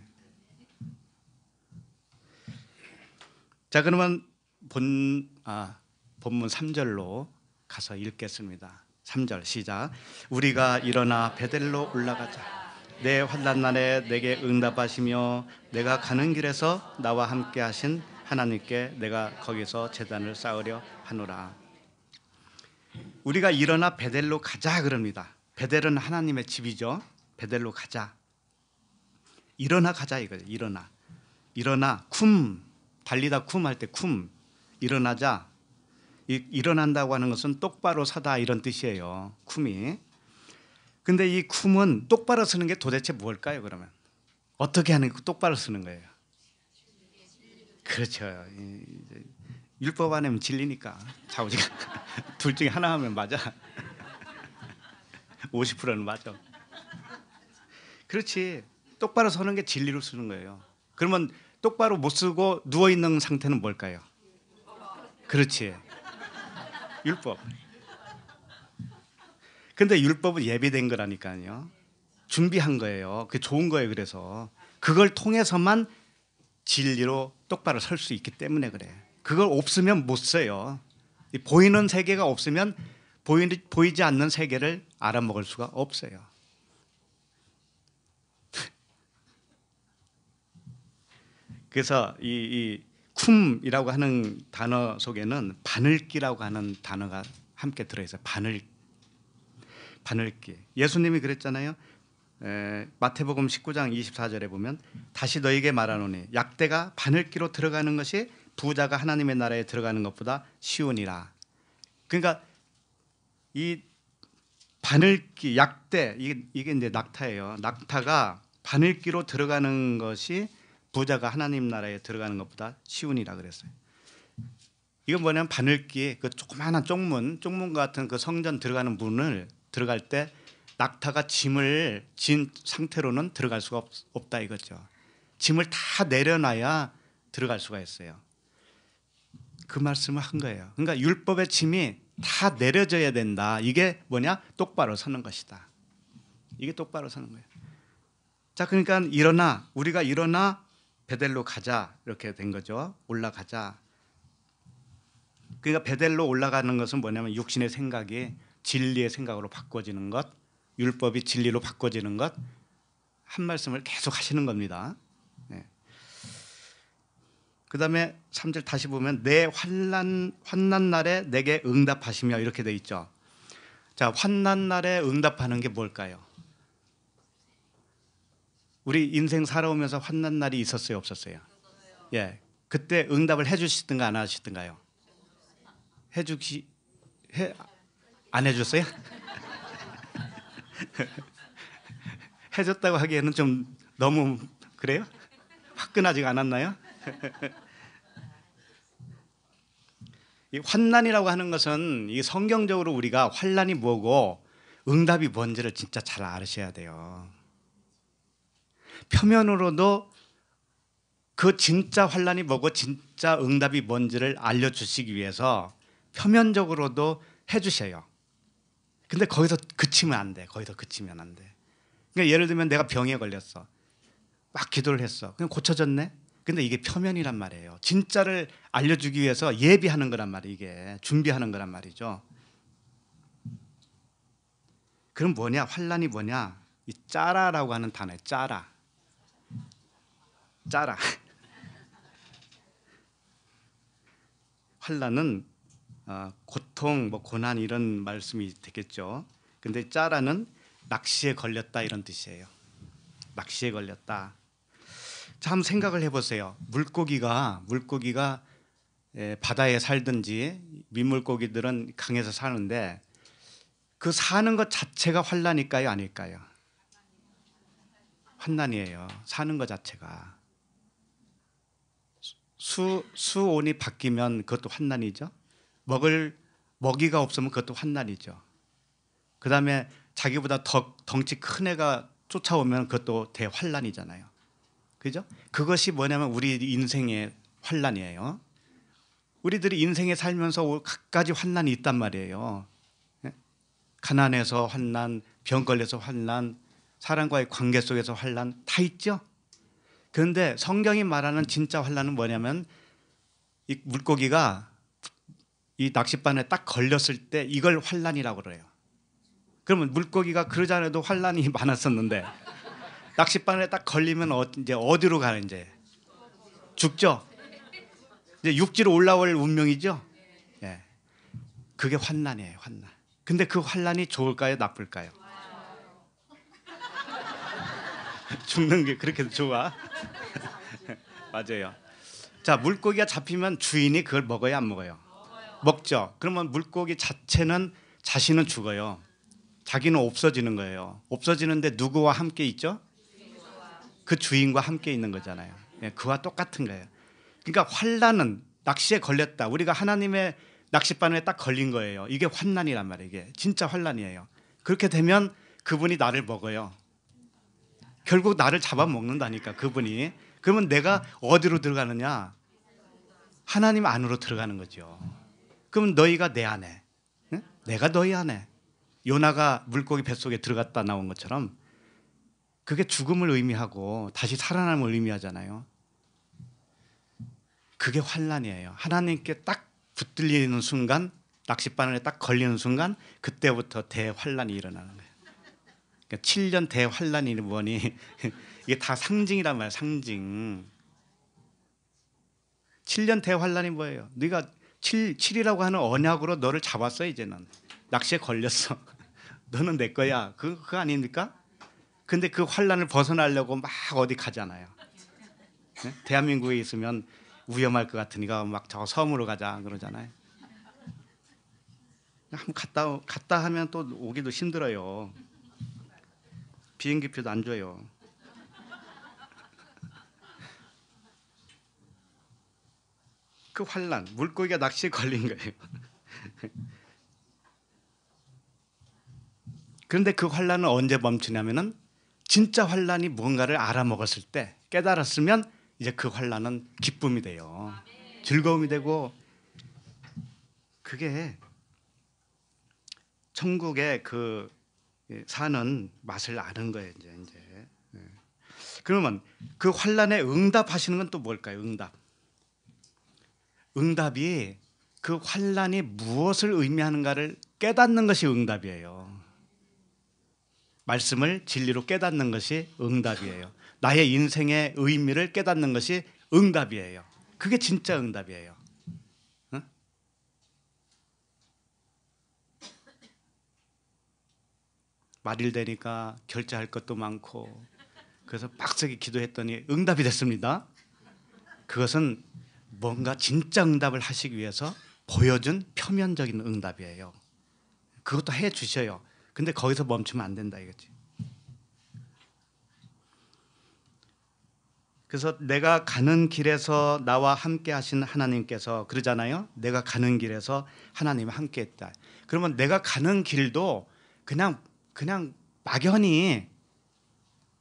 자 그러면 본 아, 본문 3절로 가서 읽겠습니다. 3절 시작. 우리가 일어나 베델로 올라가자. 내 환난 날에 내게 응답하시며 내가 가는 길에서 나와 함께 하신 하나님께 내가 거기서 제단을 쌓으려 하노라. 우리가 일어나 베델로 가자 그럽니다. 베델은 하나님의 집이죠. 베델로 가자. 일어나 가자 이거죠. 일어나. 일어나 쿰 달리다 쿰 할 때 쿰 일어나자. 이, 일어난다고 하는 것은 똑바로 서다 이런 뜻이에요. 쿰이. 근데 이 쿰은 똑바로 서는 게 도대체 뭘까요? 그러면 어떻게 하는 게 똑바로 서는 거예요? 그렇죠. 율법 안 하면 질리니까 자우지가둘 중에 하나 하면 맞아 50%는 맞아 그렇지 똑바로 서는 게 진리로 쓰는 거예요 그러면 똑바로 못 쓰고 누워있는 상태는 뭘까요? 그렇지 율법 근데 율법은 예비된 거라니까요 준비한 거예요 그게 좋은 거예요 그래서 그걸 통해서만 진리로 똑바로 설 수 있기 때문에 그래 요 그걸 없으면 못 써요. 보이는 세계가 없으면 보이, 보이지 않는 세계를 알아먹을 수가 없어요. 그래서 이, 이 쿰이라고 하는 단어 속에는 바늘기라고 하는 단어가 함께 들어있어요. 바늘 바늘기. 예수님이 그랬잖아요. 에, 마태복음 19장 24절에 보면 다시 너에게 말하노니 약대가 바늘기로 들어가는 것이 부자가 하나님의 나라에 들어가는 것보다 쉬우니라. 그러니까 이 바늘기 약대 이게 이게 이제 낙타예요. 낙타가 바늘기로 들어가는 것이 부자가 하나님 나라에 들어가는 것보다 쉬우니라 그랬어요. 이건 뭐냐면 바늘기 그 조그마한 쪽문, 쪽문 같은 그 성전 들어가는 문을 들어갈 때 낙타가 짐을 진 상태로는 들어갈 수가 없, 다 이거죠. 짐을 다 내려놔야 들어갈 수가 있어요. 그 말씀을 한 거예요. 그러니까 율법의 짐이 다 내려져야 된다. 이게 뭐냐? 똑바로 서는 것이다. 이게 똑바로 서는 거예요. 자, 그러니까 일어나 우리가 일어나 베델로 가자 이렇게 된 거죠. 올라가자. 그러니까 베델로 올라가는 것은 뭐냐면 육신의 생각이 진리의 생각으로 바꿔지는 것, 율법이 진리로 바꿔지는 것, 한 말씀을 계속 하시는 겁니다. 그 다음에 3절 다시 보면 내 환난 환난 날에 내게 응답하시며 이렇게 돼 있죠. 자 환난 날에 응답하는 게 뭘까요? 우리 인생 살아오면서 환난 날이 있었어요, 없었어요? 예, 그때 응답을 해주시든가 안 하시든가요? 해주기 해, 안 해줬어요? 해줬다고 하기에는 좀 너무 그래요? 화끈하지가 않았나요? 이 환난이라고 하는 것은 이 성경적으로 우리가 환난이 뭐고 응답이 뭔지를 진짜 잘아셔야 돼요. 표면으로도 그 진짜 환란이 뭐고 진짜 응답이 뭔지를 알려주시기 위해서 표면적으로도 해주셔요. 근데 거기서 그치면 안 돼. 거기서 그치면 안 돼. 그러니까 예를 들면 내가 병에 걸렸어. 막 기도를 했어. 그냥 고쳐졌네. 근데 이게 표면이란 말이에요. 진짜를 알려주기 위해서 예비하는 거란 말이에요. 이게 준비하는 거란 말이죠. 그럼 뭐냐? 환란이 뭐냐? 이 짜라라고 하는 단어 짜라. 짜라. 환란은 어, 고통, 뭐 고난 이런 말씀이 되겠죠. 근데 짜라는 낚시에 걸렸다 이런 뜻이에요. 낚시에 걸렸다. 참 생각을 해보세요. 물고기가 물고기가 예, 바다에 살든지 민물고기들은 강에서 사는데 그 사는 것 자체가 환란일까요, 아닐까요? 환란이에요 사는 것 자체가 수 수온이 바뀌면 그것도 환란이죠 먹을 먹이가 없으면 그것도 환란이죠그 다음에 자기보다 덩치 큰 애가 쫓아오면 그것도 대환란이잖아요. 그죠? 그것이 뭐냐면 우리 인생의 환란이에요. 우리들이 인생에 살면서 갖가지 환란이 있단 말이에요. 예? 가난에서 환란, 병 걸려서 환란, 사람과의 관계 속에서 환란 다 있죠. 그런데 성경이 말하는 진짜 환란은 뭐냐면 이 물고기가 이 낚싯바늘에 딱 걸렸을 때 이걸 환란이라고 그래요. 그러면 물고기가 그러지 않도 환란이 많았었는데 낚싯바늘에 딱 걸리면 어, 이제 어디로 가는 이 죽죠. 이제 육지로 올라올 운명이죠. 예. 그게 환난이에요, 환난. 근데 그 환난이 좋을까요, 나쁠까요? 죽는 게 그렇게 좋아. 맞아요. 자, 물고기가 잡히면 주인이 그걸 먹어야 안 먹어요. 먹죠. 그러면 물고기 자체는 자신은 죽어요. 자기는 없어지는 거예요. 없어지는데 누구와 함께 있죠? 그 주인과 함께 있는 거잖아요. 예, 그와 똑같은 거예요. 그러니까 환란은 낚시에 걸렸다. 우리가 하나님의 낚싯바늘에 딱 걸린 거예요. 이게 환란이란 말이에요. 이게 진짜 환란이에요. 그렇게 되면 그분이 나를 먹어요. 결국 나를 잡아먹는다니까 그분이. 그러면 내가 어디로 들어가느냐? 하나님 안으로 들어가는 거죠. 그럼 너희가 내 안에, 응? 내가 너희 안에. 요나가 물고기 뱃속에 들어갔다 나온 것처럼 그게 죽음을 의미하고 다시 살아남을 의미하잖아요. 그게 환란이에요. 하나님께 딱 붙들리는 순간, 낚싯바늘에 딱 걸리는 순간 그때부터 대환란이 일어나는 거예요. 그러니까 7년 대환란이 뭐니 이게 다 상징이란 말이야, 상징. 7년 대환란이 뭐예요? 네가 7, 7이라고 하는 언약으로 너를 잡았어 이제는. 낚시에 걸렸어. 너는 내 거야. 그, 그거 아닙니까? 근데 그 환란을 벗어나려고 막 어디 가잖아요. 네? 대한민국에 있으면 위험할 것 같으니까 막 저 섬으로 가자 그러잖아요. 한번 갔다 갔다 하면 또 오기도 힘들어요. 비행기표도 안 줘요. 그 환란 물고기가 낚시에 걸린 거예요. 그런데 그 환란은 언제 멈추냐면은 진짜 환란이 무언가를 알아먹었을 때 깨달았으면 이제 그 환란은 기쁨이 돼요. 즐거움이 되고 그게 천국의 그 사는 맛을 아는 거예요 이제 이제. 예. 그러면 그 환란에 응답하시는 건 또 뭘까요? 응답. 응답이 그 환란이 무엇을 의미하는가를 깨닫는 것이 응답이에요. 말씀을 진리로 깨닫는 것이 응답이에요. 나의 인생의 의미를 깨닫는 것이 응답이에요. 그게 진짜 응답이에요. 응? 말일 되니까 결제할 것도 많고 그래서 빡세게 기도했더니 응답이 됐습니다. 그것은 뭔가 진짜 응답을 하시기 위해서 보여준 표면적인 응답이에요. 그것도 해 주셔요. 근데 거기서 멈추면 안 된다 이거지. 그래서 내가 가는 길에서 나와 함께 하신 하나님께서 그러잖아요. 내가 가는 길에서 하나님이 함께 했다. 그러면 내가 가는 길도 그냥 그냥 막연히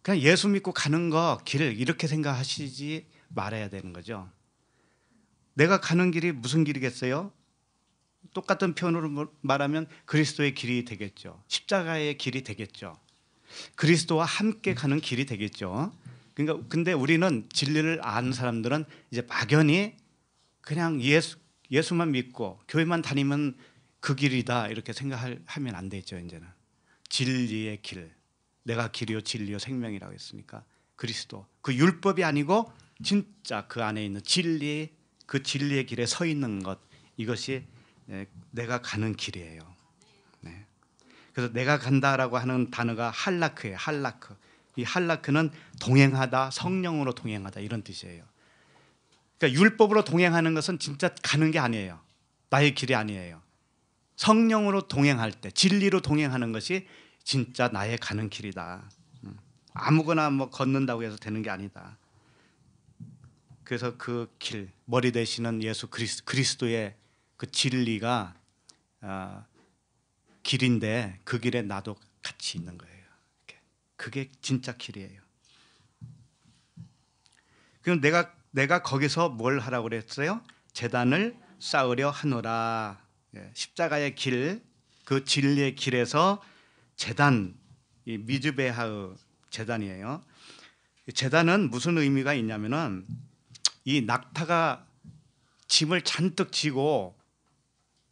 그냥 예수 믿고 가는 거 길을 이렇게 생각하시지 말아야 되는 거죠. 내가 가는 길이 무슨 길이겠어요? 똑같은 표현으로 뭐, 말하면 그리스도의 길이 되겠죠. 십자가의 길이 되겠죠. 그리스도와 함께 가는 길이 되겠죠. 그러니까 근데 우리는 진리를 아는 사람들은 이제 막연히 그냥 예수 예수만 믿고 교회만 다니면 그 길이다 이렇게 생각하면 안 되죠 이제는 진리의 길 내가 길이요 진리요 생명이라고 했으니까 그리스도 그 율법이 아니고 진짜 그 안에 있는 진리 그 진리의 길에 서 있는 것 이것이 예, 내가 가는 길이에요. 네. 그래서 내가 간다라고 하는 단어가 할라크예요. 할라크. 이 할라크는 동행하다, 성령으로 동행하다 이런 뜻이에요. 그러니까 율법으로 동행하는 것은 진짜 가는 게 아니에요. 나의 길이 아니에요. 성령으로 동행할 때, 진리로 동행하는 것이 진짜 나의 가는 길이다. 음. 아무거나 뭐 걷는다고 해서 되는 게 아니다. 그래서 그 길, 머리 되시는 예수 그리스, 그리스도의 그 진리가 어, 길인데 그 길에 나도 같이 있는 거예요. 그게 진짜 길이에요. 그럼 내가 내가 거기서 뭘 하라고 그랬어요? 재단을 쌓으려 하노라. 예, 십자가의 길, 그 진리의 길에서 재단, 이 미즈베하의 재단이에요. 재단은 무슨 의미가 있냐면은 이 낙타가 짐을 잔뜩 지고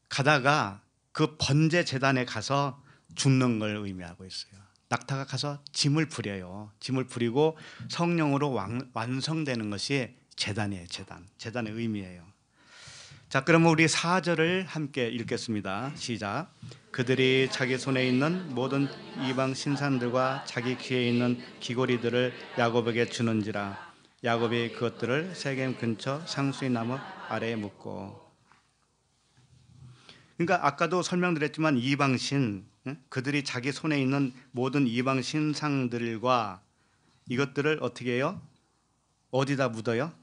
가다가 그 번제 재단에 가서 죽는 걸 의미하고 있어요. 낙타가 가서 짐을 부려요. 짐을 부리고 성령으로 왕, 완성되는 것이 재단이에요. 재단. 재단의 의미예요. 자, 그러면 우리 사절을 함께 읽겠습니다. 시작. 그들이 자기 손에 있는 모든 이방 신산들과 자기 귀에 있는 귀고리들을 야곱에게 주는지라 야곱이 그것들을 세겜 근처 상수의 나무 아래에 묶고 그러니까 아까도 설명드렸지만 이방신 예? 그들이 자기 손에 있는 모든 이방 신상들과 이것들을 어떻게 해요? 어디다 묻어요?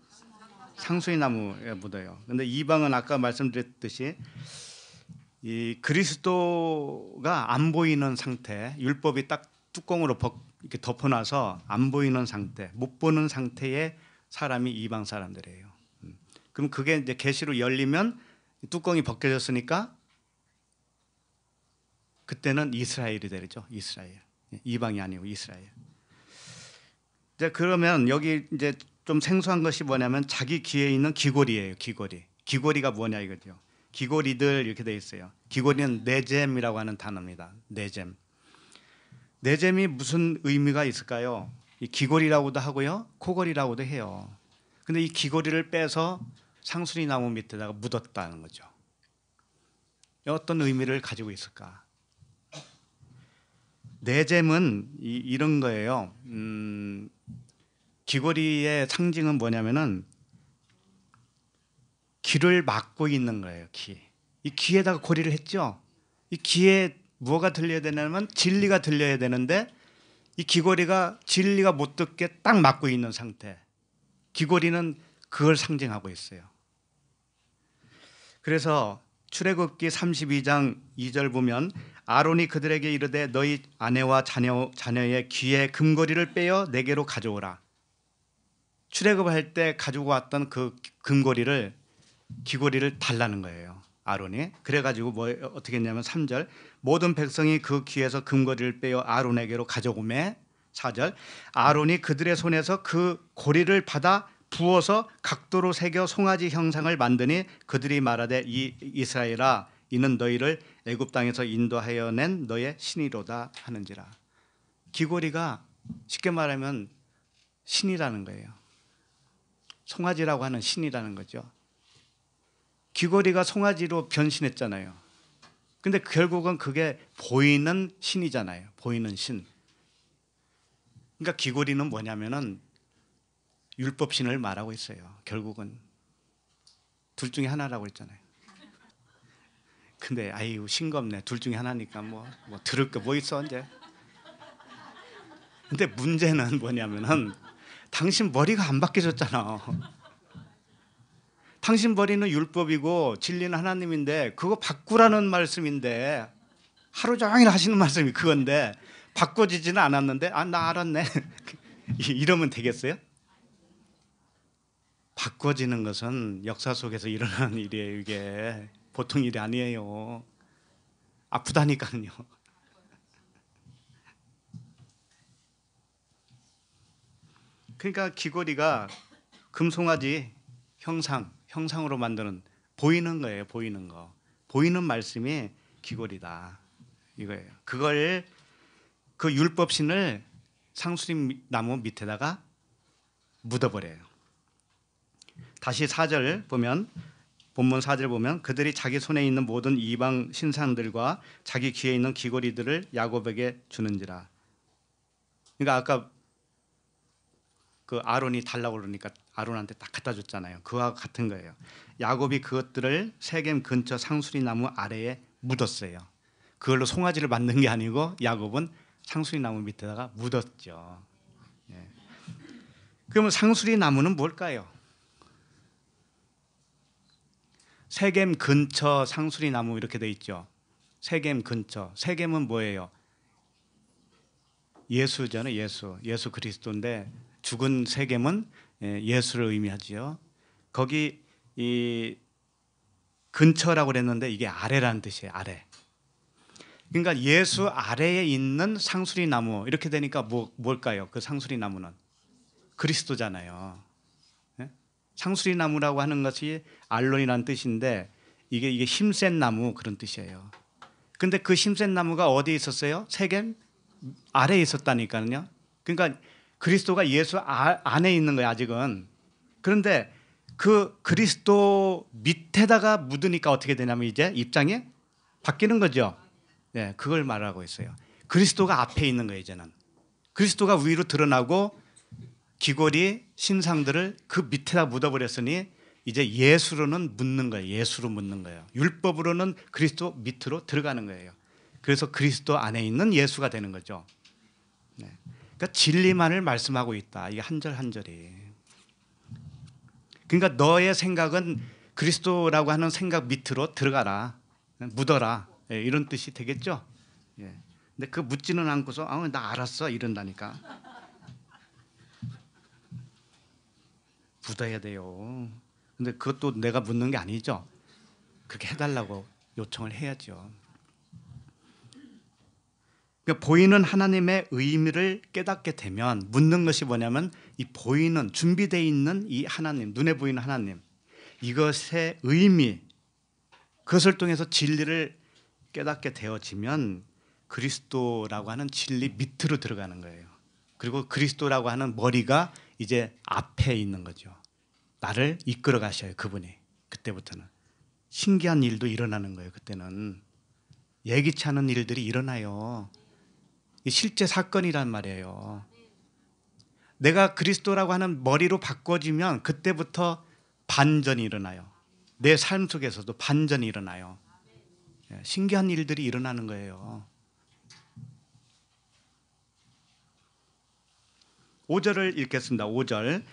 상수의 나무에 묻어요. 근데 이방은 아까 말씀드렸듯이 이 그리스도가 안 보이는 상태, 율법이 딱 뚜껑으로 벗, 이렇게 덮어놔서 안 보이는 상태, 못 보는 상태의 사람이 이방 사람들이에요. 음. 그럼 그게 이제 계시로 열리면 뚜껑이 벗겨졌으니까 그때는 이스라엘이 되죠. 이스라엘. 예, 이방이 아니고 이스라엘. 이제 그러면 여기 이제 좀 생소한 것이 뭐냐면 자기 귀에 있는 귀걸이에요 귀걸이. 귀걸이가 뭐냐 이거죠. 귀걸이들 이렇게 돼 있어요. 귀걸이는 내잼이라고 하는 단어입니다. 내잼. 내잼이 무슨 의미가 있을까요? 이 귀걸이라고도 하고요. 코걸이라고도 해요. 근데 이 귀걸이를 빼서 상순이 나무 밑에다가 묻었다는 거죠. 어떤 의미를 가지고 있을까? 내잼은 이, 런 거예요. 음, 귀걸이의 상징은 뭐냐면은 귀를 막고 있는 거예요. 귀. 이 귀에다가 고리를 했죠. 이 귀에 무엇가 들려야 되냐면 진리가 들려야 되는데 이 귀걸이가 진리가 못 듣게 딱 막고 있는 상태. 귀걸이는 그걸 상징하고 있어요. 그래서 출애굽기 32장 2절 보면 아론이 그들에게 이르되 너희 아내와 자녀 자녀의 귀에 금고리를 빼어 내게로 가져오라. 출애굽할 때 가지고 왔던 그 금고리를 귀고리를 달라는 거예요. 아론이 그래 가지고 뭐 어떻게 했냐면 3절 모든 백성이 그 귀에서 금고리를 빼어 아론에게로 가져오매 4절 아론이 그들의 손에서 그 고리를 받아 부어서 각도로 새겨 송아지 형상을 만드니 그들이 말하되 이 이스라엘아 이는 너희를 애굽 땅에서 인도하여 낸 너의 신이로다 하는지라. 귀고리가 쉽게 말하면 신이라는 거예요. 송아지라고 하는 신이라는 거죠. 귀고리가 송아지로 변신했잖아요. 근데 결국은 그게 보이는 신이잖아요. 보이는 신. 그러니까 귀고리는 뭐냐면은 율법신을 말하고 있어요. 결국은 둘 중에 하나라고 했잖아요. 근데 아이고 싱겁네. 둘 중에 하나니까 뭐, 뭐 들을 거 뭐 있어 이제. 근데 문제는 뭐냐면은 당신 머리가 안바뀌어잖아 당신 머리는 율법이고 진리는 하나님인데 그거 바꾸라는 말씀인데 하루 종일 하시는 말씀이 그건데 바꿔지지는 않았는데 아 나 알았네 이러면 되겠어요? 바꿔지는 것은 역사 속에서 일어나는 일이에요 이게 보통 일이 아니에요. 아프다니까요. 그러니까 귀걸이가 금송아지 형상, 형상으로 만드는 보이는 거예요. 보이는 거. 보이는 말씀이 귀걸이다. 이거예요. 그걸 그 율법신을 상수림 나무 밑에다가 묻어버려요. 다시 4절 보면 본문 4절 보면 그들이 자기 손에 있는 모든 이방 신상들과 자기 귀에 있는 귀걸이들을 야곱에게 주는지라. 그러니까 아까 그 아론이 달라고 그러니까 아론한테 딱 갖다 줬잖아요. 그와 같은 거예요. 야곱이 그것들을 세겜 근처 상수리 나무 아래에 묻었어요. 그걸로 송아지를 만든 게 아니고 야곱은 상수리 나무 밑에다가 묻었죠. 예. 그러면 상수리 나무는 뭘까요? 세겜 근처 상수리 나무 이렇게 돼 있죠. 세겜 근처. 세겜은 뭐예요? 예수잖아요. 예수. 예수 그리스도인데 죽은 세겜은 예, 예수를 의미하지요. 거기 이 근처라고 그랬는데 이게 아래라는 뜻이에요. 아래. 그러니까 예수 아래에 있는 상수리 나무 이렇게 되니까 뭐, 뭘까요? 그 상수리 나무는 그리스도잖아요. 상수리 나무라고 하는 것이 알론이라는 뜻인데 이게 이게 힘센 나무 그런 뜻이에요. 근데 그 힘센 나무가 어디에 있었어요? 세겜 아래에 있었다니까요. 그러니까 그리스도가 예수 아, 안에 있는 거예요, 아직은. 그런데 그 그리스도 밑에다가 묻으니까 어떻게 되냐면 이제 입장이 바뀌는 거죠. 네, 그걸 말하고 있어요. 그리스도가 앞에 있는 거예요, 이제는. 그리스도가 위로 드러나고 귀골이 신상들을 그 밑에다 묻어버렸으니 이제 예수로는 묻는 거예요. 예수로 묻는 거예요. 율법으로는 그리스도 밑으로 들어가는 거예요. 그래서 그리스도 안에 있는 예수가 되는 거죠. 네. 그러니까 진리만을 말씀하고 있다. 이게 한 절 한절이. 그러니까 너의 생각은 그리스도라고 하는 생각 밑으로 들어가라. 묻어라. 예, 이런 뜻이 되겠죠. 예. 근데 그 묻지는 않고서 아나 알았어 이런다니까. 굳어야 돼요. 근데 그것도 내가 묻는 게 아니죠. 그렇게 해달라고 요청을 해야죠. 그러니까 보이는 하나님의 의미를 깨닫게 되면 묻는 것이 뭐냐면 이 보이는 준비되어 있는 이 하나님 눈에 보이는 하나님 이것의 의미 그것을 통해서 진리를 깨닫게 되어지면 그리스도라고 하는 진리 밑으로 들어가는 거예요. 그리고 그리스도라고 하는 머리가 이제 앞에 있는 거죠. 나를 이끌어 가셔요. 그분이. 그때부터는. 신기한 일도 일어나는 거예요. 그때는. 예기치 않은 일들이 일어나요. 실제 사건이란 말이에요. 내가 그리스도라고 하는 머리로 바꿔지면 그때부터 반전이 일어나요. 내 삶 속에서도 반전이 일어나요. 예, 신기한 일들이 일어나는 거예요. 5절을 읽겠습니다. 5절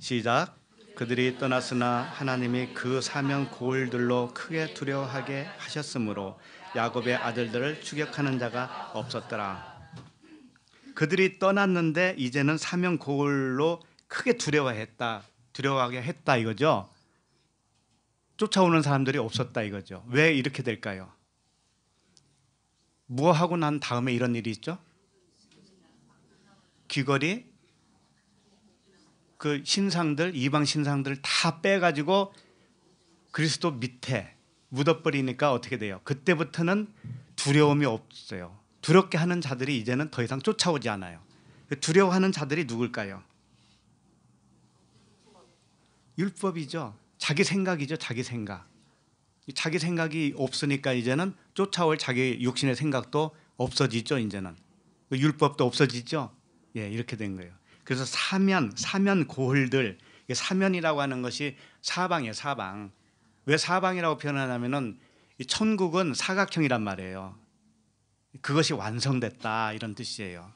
시작. 그들이 떠났으나 하나님이 그 사명 고을들로 크게 두려워하게 하셨으므로 야곱의 아들들을 추격하는 자가 없었더라. 그들이 떠났는데 이제는 사명 고을로 크게 두려워했다. 두려워하게 했다 이거죠. 쫓아오는 사람들이 없었다 이거죠. 왜 이렇게 될까요? 무엇하고 난 다음에 이런 일이 있죠? 귀걸이, 그 신상들 이방 신상들다 빼가지고 그리스도 밑에 묻어버리니까 어떻게 돼요? 그때부터는 두려움이 없어요. 두렵게 하는 자들이 이제는 더 이상 쫓아오지 않아요. 두려워하는 자들이 누굴까요? 율법이죠. 자기 생각이죠. 자기 생각. 자기 생각이 없으니까 이제는 쫓아올 자기 육신의 생각도 없어지죠. 이제는 그 율법도 없어지죠. 예, 이렇게 된 거예요. 그래서 사면 사면 고을들 사면이라고 하는 것이 사방이에요 사방 왜 사방이라고 표현하냐면은 이 천국은 사각형이란 말이에요 그것이 완성됐다 이런 뜻이에요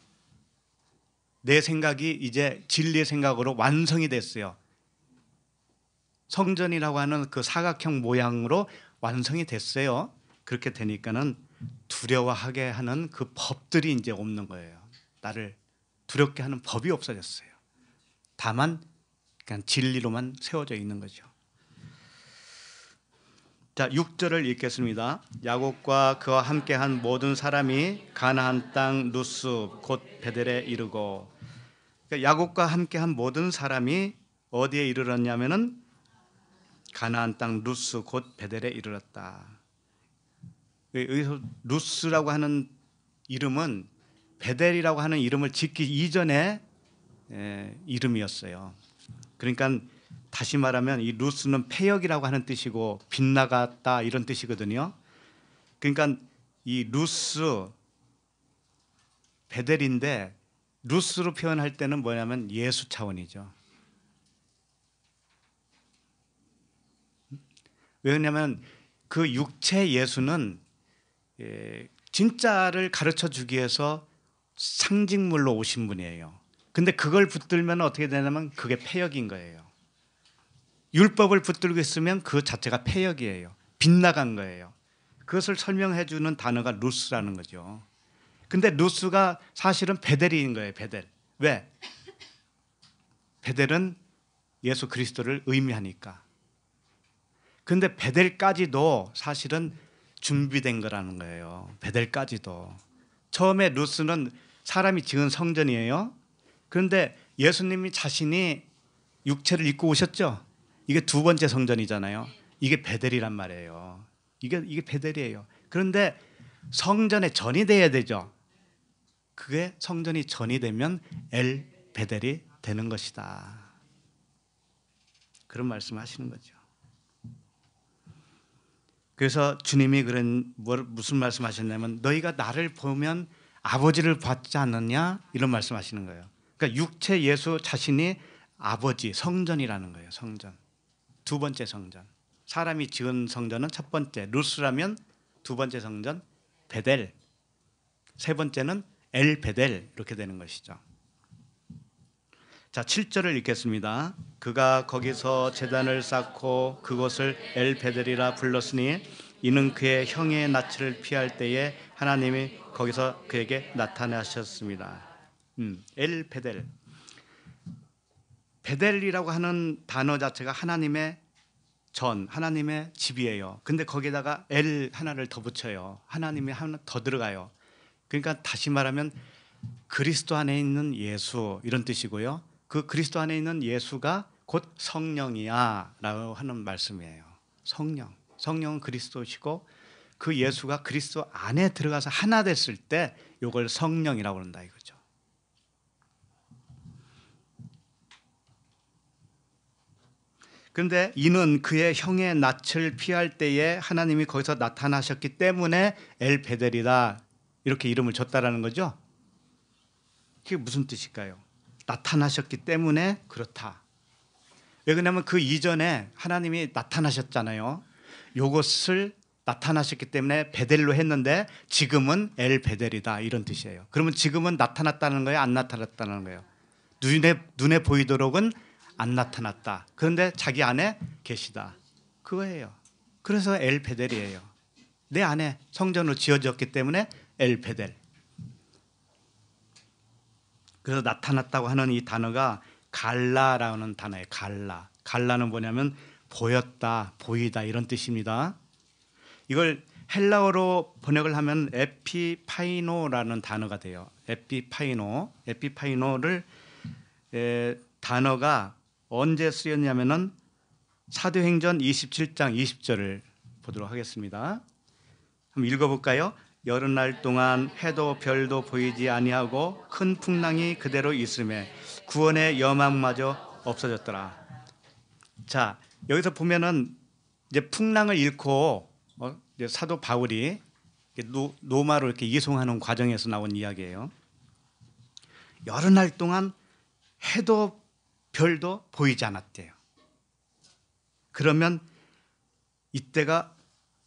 내 생각이 이제 진리의 생각으로 완성이 됐어요 성전이라고 하는 그 사각형 모양으로 완성이 됐어요 그렇게 되니까는 두려워하게 하는 그 법들이 이제 없는 거예요 나를 두렵게 하는 법이 없어졌어요. 다만 그냥 진리로만 세워져 있는 거죠. 자, 6절을 읽겠습니다. 야곱과 그와 함께한 모든 사람이 가나안 땅 루스 곧 베델에 이르고 그러니까 야곱과 함께한 모든 사람이 어디에 이르렀냐면은 가나안 땅 루스 곧 베델에 이르렀다. 여기서 루스라고 하는 이름은 베델이라고 하는 이름을 짓기 이전에 예, 이름이었어요. 그러니까 다시 말하면 이 루스는 폐역이라고 하는 뜻이고 빗나갔다 이런 뜻이거든요. 그러니까 이 루스 베델인데 루스로 표현할 때는 뭐냐면 예수 차원이죠. 왜냐하면 그 육체 예수는 예, 진짜를 가르쳐 주기 위해서 상징물로 오신 분이에요. 근데 그걸 붙들면 어떻게 되냐면 그게 폐역인 거예요. 율법을 붙들고 있으면 그 자체가 폐역이에요. 빗나간 거예요. 그것을 설명해 주는 단어가 루스라는 거죠. 근데 루스가 사실은 베델인 거예요. 베델. 왜? 베델은 예수 그리스도를 의미하니까. 근데 베델까지도 사실은 준비된 거라는 거예요. 베델까지도. 처음에 루스는 사람이 지은 성전이에요. 그런데 예수님이 자신이 육체를 입고 오셨죠. 이게 두 번째 성전이잖아요. 이게 베델이란 말이에요. 이게 이게 베델이에요. 그런데 성전에 전이 돼야 되죠. 그게 성전이 전이 되면 엘 베델이 되는 것이다. 그런 말씀하시는 거죠. 그래서 주님이 그런 뭘, 무슨 말씀하셨냐면 너희가 나를 보면 아버지를 봤지 않느냐 이런 말씀하시는 거예요. 그러니까 육체 예수 자신이 아버지 성전이라는 거예요. 성전 두 번째 성전 사람이 지은 성전은 첫 번째 루스라면 두 번째 성전 베델 세 번째는 엘 베델 이렇게 되는 것이죠. 자, 7절을 읽겠습니다. 그가 거기서 재단을 쌓고 그곳을 엘베델이라 불렀으니 이는 그의 형의 낯을 피할 때에 하나님이 거기서 그에게 나타나셨습니다. 음, 엘베델. 베델이라고 하는 단어 자체가 하나님의 전 하나님의 집이에요. 근데 거기다가 엘 하나를 더 붙여요. 하나님이 하나 더 들어가요. 그러니까 다시 말하면 그리스도 안에 있는 예수 이런 뜻이고요. 그 그리스도 안에 있는 예수가 곧 성령이야라고 하는 말씀이에요. 성령. 성령은 그리스도시고 그 예수가 그리스도 안에 들어가서 하나 됐을 때 이걸 성령이라고 그다 이거죠. 그런데 이는 그의 형의 낯을 피할 때에 하나님이 거기서 나타나셨기 때문에 엘베델이다 이렇게 이름을 줬다라는 거죠. 그게 무슨 뜻일까요? 나타나셨기 때문에 그렇다. 왜 그러냐면 그 이전에 하나님이 나타나셨잖아요. 요것을 나타나셨기 때문에 베델로 했는데 지금은 엘 베델이다 이런 뜻이에요. 그러면 지금은 나타났다는 거예요, 안 나타났다는 거예요. 눈에 눈에 보이도록은 안 나타났다. 그런데 자기 안에 계시다. 그거예요. 그래서 엘 베델이에요. 내 안에 성전으로 지어졌기 때문에 엘 베델. 그래서 나타났다고 하는 이 단어가 갈라라는 단어예요. 갈라. 갈라는 뭐냐면 보였다, 보이다 이런 뜻입니다. 이걸 헬라어로 번역을 하면 에피파이노라는 단어가 돼요. 에피파이노, 에피파이노를 에, 단어가 언제 쓰였냐면은 사도행전 27장 20절을 보도록 하겠습니다. 한번 읽어볼까요? 여름날 동안 해도 별도 보이지 아니하고 큰 풍랑이 그대로 있음에 구원의 여망마저 없어졌더라. 자 여기서 보면은 이제 풍랑을 잃고 어, 이제 사도 바울이 노, 노마로 이렇게 이송하는 과정에서 나온 이야기예요. 여러 날 동안 해도 별도 보이지 않았대요. 그러면 이때가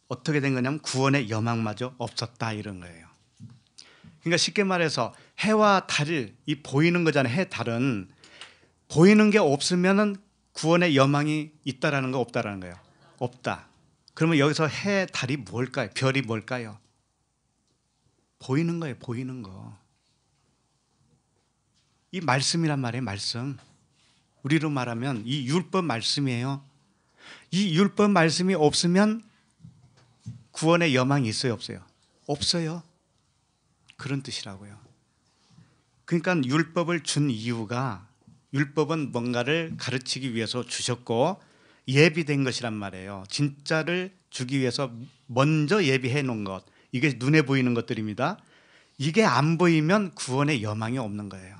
어떻게 된 거냐면 구원의 여망마저 없었다 이런 거예요. 그러니까 쉽게 말해서 해와 달을 이 보이는 거잖아요. 해 달은 보이는 게 없으면은 구원의 여망이 있다라는 거 없다라는 거예요. 없다. 그러면 여기서 해 달이 뭘까요? 별이 뭘까요? 보이는 거예요. 보이는 거. 이 말씀이란 말이에요. 말씀. 우리로 말하면 이 율법 말씀이에요. 이 율법 말씀이 없으면 구원의 여망이 있어요, 없어요? 없어요. 그런 뜻이라고요. 그러니까 율법을 준 이유가 율법은 뭔가를 가르치기 위해서 주셨고 예비된 것이란 말이에요. 진짜를 주기 위해서 먼저 예비해 놓은 것. 이게 눈에 보이는 것들입니다. 이게 안 보이면 구원의 여망이 없는 거예요.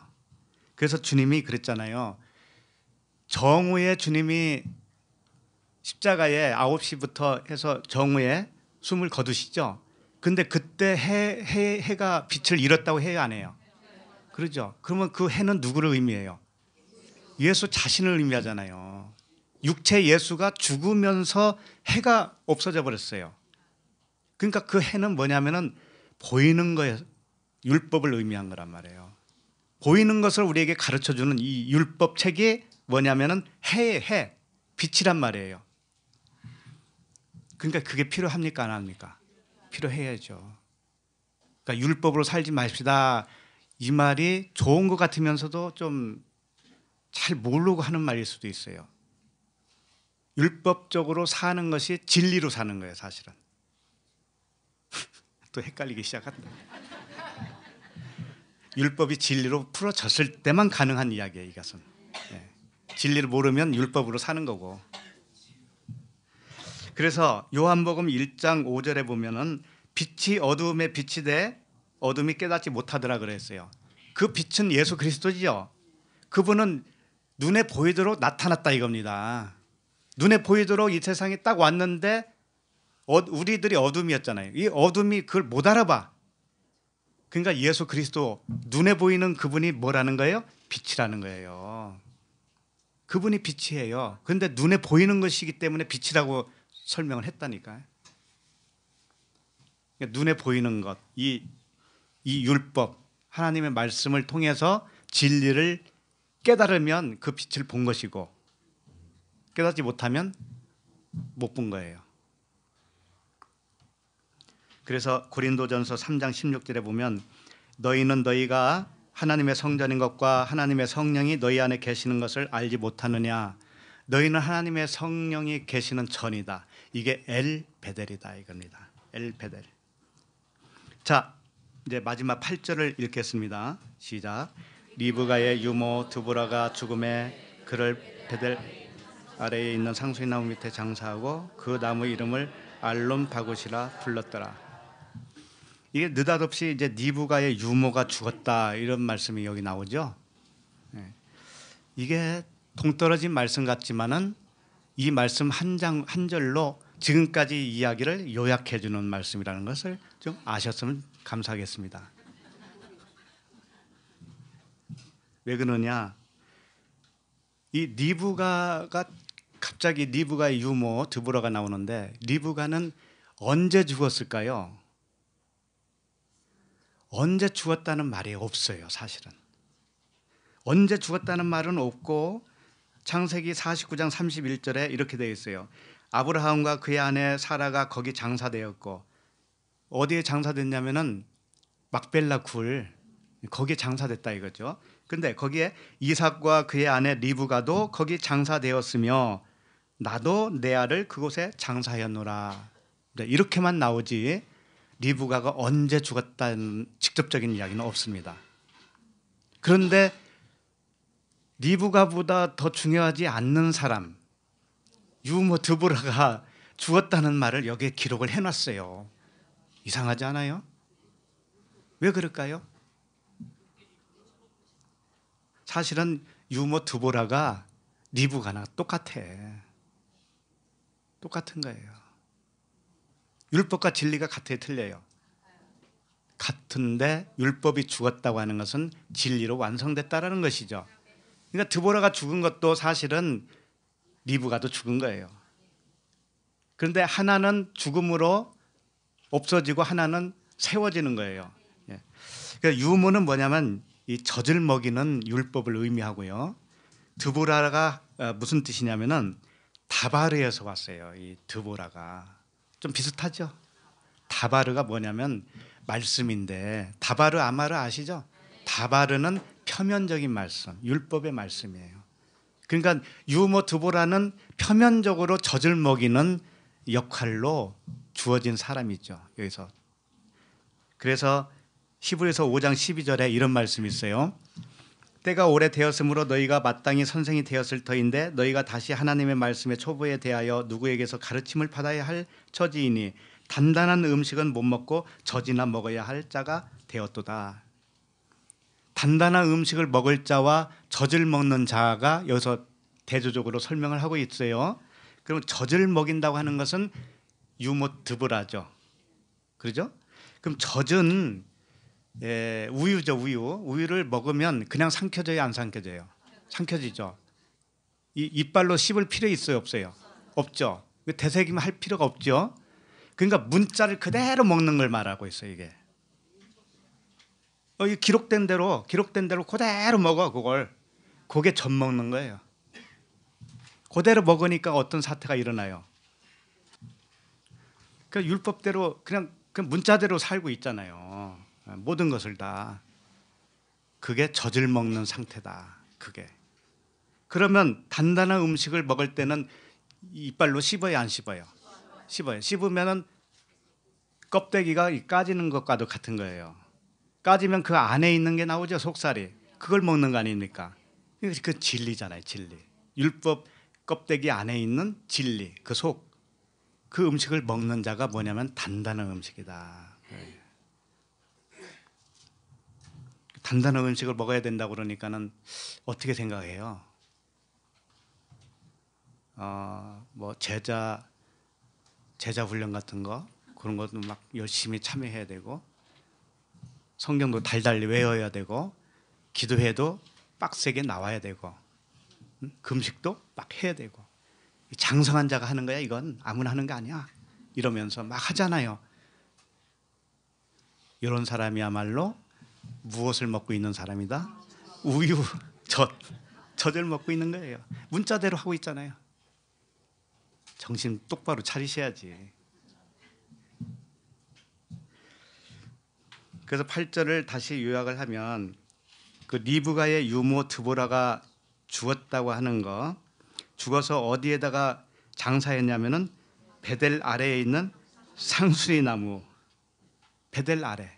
그래서 주님이 그랬잖아요. 정우에 주님이 십자가에 9시부터 해서 정우에 숨을 거두시죠. 근데 그때 해, 해, 해가 빛을 잃었다고 해야안 해요? 그러죠. 그러면 그 해는 누구를 의미해요? 예수 자신을 의미하잖아요. 육체 예수가 죽으면서 해가 없어져 버렸어요. 그러니까 그 해는 뭐냐면은 보이는 거에 율법을 의미한 거란 말이에요. 보이는 것을 우리에게 가르쳐 주는 이 율법 책이 뭐냐면은 해의 해 빛이란 말이에요. 그러니까 그게 필요합니까 안 합니까? 필요해야죠. 그러니까 율법으로 살지 맙시다. 이 말이 좋은 것 같으면서도 좀 잘 모르고 하는 말일 수도 있어요. 율법적으로 사는 것이 진리로 사는 거예요, 사실은. 또 헷갈리기 시작한다. 율법이 진리로 풀어졌을 때만 가능한 이야기예요, 이것은. 네. 진리를 모르면 율법으로 사는 거고 그래서 요한복음 1장 5절에 보면은 빛이 어둠에 빛이 돼 어둠이 깨닫지 못하더라 그랬어요. 그 빛은 예수 그리스도지요. 그분은 눈에 보이도록 나타났다 이겁니다. 눈에 보이도록 이 세상에 딱 왔는데 어, 우리들이 어둠이었잖아요. 이 어둠이 그걸 못 알아봐. 그러니까 예수 그리스도 눈에 보이는 그분이 뭐라는 거예요? 빛이라는 거예요. 그분이 빛이에요. 그런데 눈에 보이는 것이기 때문에 빛이라고 설명을 했다니까요. 그러니까 눈에 보이는 것, 이, 이 율법, 하나님의 말씀을 통해서 진리를 깨달으면 그 빛을 본 것이고 깨닫지 못하면 못 본 거예요. 그래서 고린도전서 3장 16절에 보면 너희는 너희가 하나님의 성전인 것과 하나님의 성령이 너희 안에 계시는 것을 알지 못하느냐 너희는 하나님의 성령이 계시는 전이다. 이게 엘 베델이다 이겁니다. 엘 베델. 자, 이제 마지막 8절을 읽겠습니다. 시작. 리브가의 유모 드보라가 죽음에 그를 베델 아래에 있는 상수리 나무 밑에 장사하고 그 나무 이름을 알론 바곳이라 불렀더라. 이게 느닷없이 이제 니부가의 유모가 죽었다 이런 말씀이 여기 나오죠. 네. 이게 동떨어진 말씀 같지만은 이 말씀 한 장 한 절로 지금까지 이야기를 요약해 주는 말씀이라는 것을 좀 아셨으면 감사하겠습니다. 왜 그러냐? 이 리브가가 갑자기 리브가의 유모 드보라가 나오는데 리브가는 언제 죽었을까요? 언제 죽었다는 말이 없어요, 사실은. 언제 죽었다는 말은 없고 창세기 49장 31절에 이렇게 되어 있어요. 아브라함과 그의 아내 사라가 거기 장사되었고 어디에 장사됐냐면은 막벨라 굴 거기에 장사됐다 이거죠. 근데 거기에 이삭과 그의 아내 리브가도 거기 장사되었으며 나도 내 아를 그곳에 장사하였노라. 네, 이렇게만 나오지 리브가가 언제 죽었다는 직접적인 이야기는 없습니다. 그런데 리브가보다 더 중요하지 않는 사람 유모 드보라가 죽었다는 말을 여기에 기록을 해놨어요. 이상하지 않아요? 왜 그럴까요? 사실은 유모 드보라가 리브가나 똑같아. 똑같은 거예요. 율법과 진리가 같아 틀려요. 같은데 율법이 죽었다고 하는 것은 진리로 완성됐다라는 것이죠. 그러니까 드보라가 죽은 것도 사실은 리브가도 죽은 거예요. 그런데 하나는 죽음으로 없어지고 하나는 세워지는 거예요. 예. 그러니까 유무는 뭐냐면 이 젖을 먹이는 율법을 의미하고요. 드보라가 어, 무슨 뜻이냐면은 다바르에서 왔어요. 이 드보라가 좀 비슷하죠. 다바르가 뭐냐면 말씀인데 다바르 아마르 아시죠? 다바르는 표면적인 말씀, 율법의 말씀이에요. 그러니까 유모 드보라는 표면적으로 젖을 먹이는 역할로 주어진 사람이죠. 여기서. 그래서 히브리서 5장 12절에 이런 말씀이 있어요. 때가 오래 되었으므로 너희가 마땅히 선생이 되었을 터인데 너희가 다시 하나님의 말씀의 초보에 대하여 누구에게서 가르침을 받아야 할 처지이니 단단한 음식은 못 먹고 젖이나 먹어야 할 자가 되었도다. 단단한 음식을 먹을 자와 젖을 먹는 자가 여기서 대조적으로 설명을 하고 있어요. 그럼 젖을 먹인다고 하는 것은 유모드브라죠. 그러죠? 그럼 젖은 예, 우유죠 우유. 우유를 먹으면 그냥 삼켜져요 안 삼켜져요? 삼켜지죠. 이, 이빨로 씹을 필요 있어요 없어요? 없죠. 되새기면 할 필요가 없죠. 그러니까 문자를 그대로 먹는 걸 말하고 있어요 이게. 어, 이 기록된 대로 기록된 대로 그대로 먹어 그걸 그게 젖 먹는 거예요. 그대로 먹으니까 어떤 사태가 일어나요. 그 율법대로 그냥, 그 문자대로 살고 있잖아요. 어, 모든 것을 다 그게 젖을 먹는 상태다. 그게 그러면 단단한 음식을 먹을 때는 이빨로 씹어요안 씹어요. 씹어요. 씹으면은 껍데기가 까지는 것과도 같은 거예요. 까지면 그 안에 있는 게 나오죠 속살이 그걸 먹는 거 아닙니까? 그 진리잖아요 진리 율법 껍데기 안에 있는 진리 그 속그 그 음식을 먹는 자가 뭐냐면 단단한 음식이다. 단단한 음식을 먹어야 된다고 그러니까는 어떻게 생각해요? 어, 뭐 제자 제자 훈련 같은 거 그런 것도 막 열심히 참여해야 되고 성경도 달달리 외워야 되고 기도해도 빡세게 나와야 되고 금식도 막 해야 되고 장성한 자가 하는 거야 이건 아무나 하는 거 아니야 이러면서 막 하잖아요. 이런 사람이야말로 무엇을 먹고 있는 사람이다? 우유, 젖, 젖을 먹고 있는 거예요. 문자대로 하고 있잖아요. 정신 똑바로 차리셔야지. 그래서 8절을 다시 요약을 하면 그 리브가의 유모 드보라가 죽었다고 하는 거 죽어서 어디에다가 장사했냐면은 베델 아래에 있는 상순이 나무 베델 아래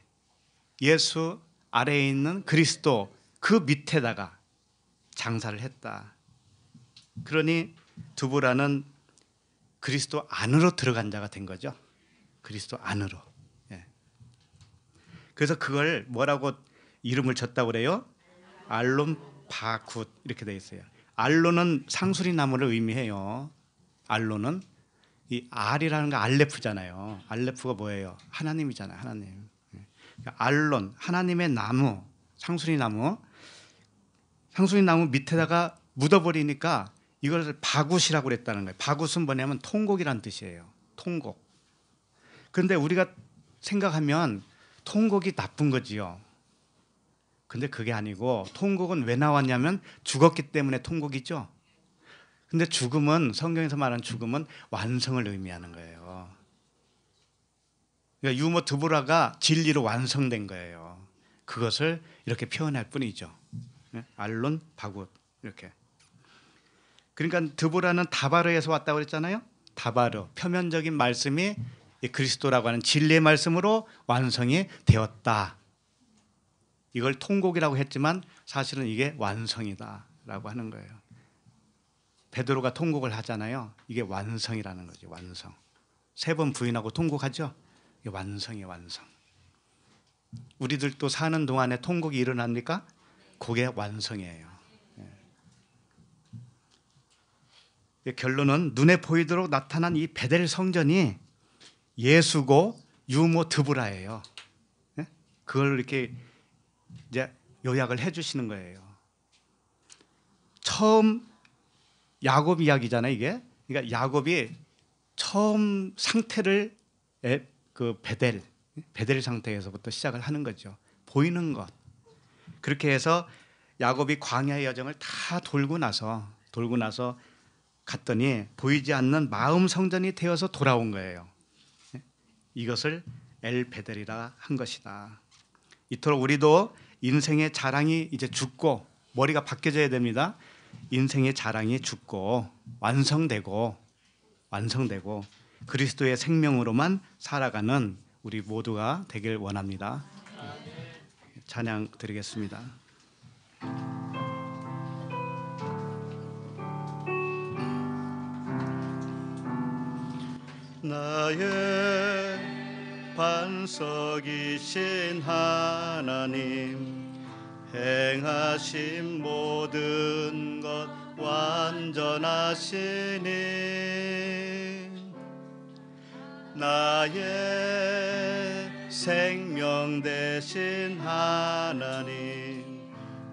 예수 아래에 있는 그리스도 그 밑에다가 장사를 했다. 그러니 두보라는 그리스도 안으로 들어간 자가 된 거죠. 그리스도 안으로. 그래서 그걸 뭐라고 이름을 줬다고 그래요? 알론바굿 이렇게 돼 있어요. 알론은 상수리 나무를 의미해요. 알론은 이 알이라는 거 알레프잖아요. 알레프가 뭐예요? 하나님이잖아요. 하나님. 그러니까 알론 하나님의 나무 상수리 나무 상수리 나무 밑에다가 묻어버리니까 이걸 바굿이라고 그랬다는 거예요. 바굿은 뭐냐면 통곡이란 뜻이에요. 통곡. 그런데 우리가 생각하면 통곡이 나쁜 거지요. 근데 그게 아니고 통곡은 왜 나왔냐면 죽었기 때문에 통곡이죠. 근데 죽음은 성경에서 말하는 죽음은 완성을 의미하는 거예요. 그러니까 유모 드브라가 진리로 완성된 거예요. 그것을 이렇게 표현할 뿐이죠. 예? 알론 바굿 이렇게. 그러니까 드브라는 다바르에서 왔다고 그랬잖아요. 다바르 표면적인 말씀이 그리스도라고 하는 진리의 말씀으로 완성이 되었다. 이걸 통곡이라고 했지만 사실은 이게 완성이다라고 하는 거예요. 베드로가 통곡을 하잖아요. 이게 완성이라는 거죠. 완성. 세 번 부인하고 통곡하죠. 이게 완성이 완성. 우리들도 사는 동안에 통곡이 일어납니까? 그게 완성이에요. 예. 결론은 눈에 보이도록 나타난 이 베델 성전이 예수고 유모 드브라예요. 예? 그걸 이렇게 이제 요약을 해주시는 거예요. 처음 야곱 이야기잖아요, 이게. 그러니까 야곱이 처음 상태를 그 베델 베델 상태에서부터 시작을 하는 거죠. 보이는 것. 그렇게 해서 야곱이 광야의 여정을 다 돌고 나서 돌고 나서 갔더니 보이지 않는 마음 성전이 되어서 돌아온 거예요. 이것을 엘베델이라 한 것이다. 이토록 우리도 인생의 자랑이 이제 죽고 머리가 바뀌어져야 됩니다. 인생의 자랑이 죽고 완성되고 완성되고 그리스도의 생명으로만 살아가는 우리 모두가 되길 원합니다. 찬양 드리겠습니다. 나의 반석이신 하나님 행하신 모든 것 완전하시니 나의 생명 대신 하나님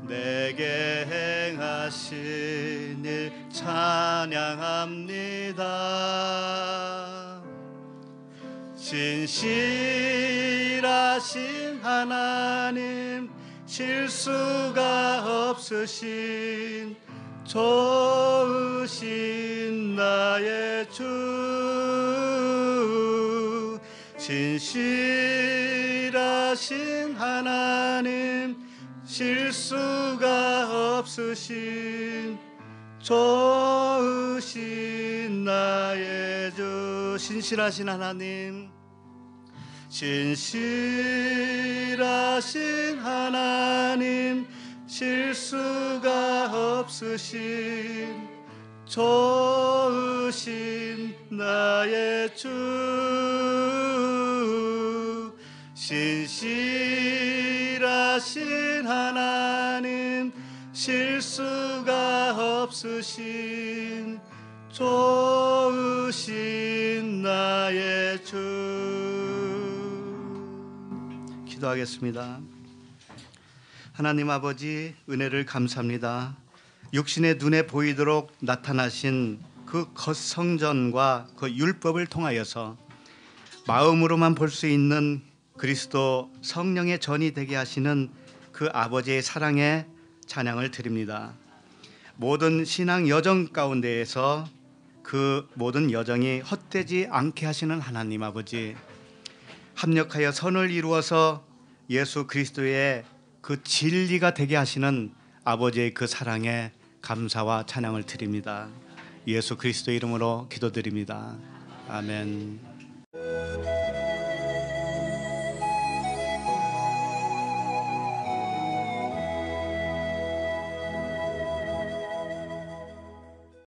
내게 행하신 일 찬양합니다 진실하신 하나님 실수가 없으신 좋으신 나의 주 진실하신 하나님 실수가 없으신 좋으신 나의 주 신실하신 하나님 진실하신 하나님 실수가 없으신 좋으신 나의 주진실하신 하나님 실수가 없으신 좋으신 나의 주 기도하겠습니다. 하나님 아버지 은혜를 감사합니다. 육신의 눈에 보이도록 나타나신 그 겉성전과 그 율법을 통하여서 마음으로만 볼 수 있는 그리스도 성령의 전이 되게 하시는 그 아버지의 사랑에 찬양을 드립니다. 모든 신앙 여정 가운데에서 그 모든 여정이 헛되지 않게 하시는 하나님 아버지 합력하여 선을 이루어서 예수 그리스도의 그 진리가 되게 하시는 아버지의 그 사랑에 감사와 찬양을 드립니다. 예수 그리스도 이름으로 기도드립니다. 아멘.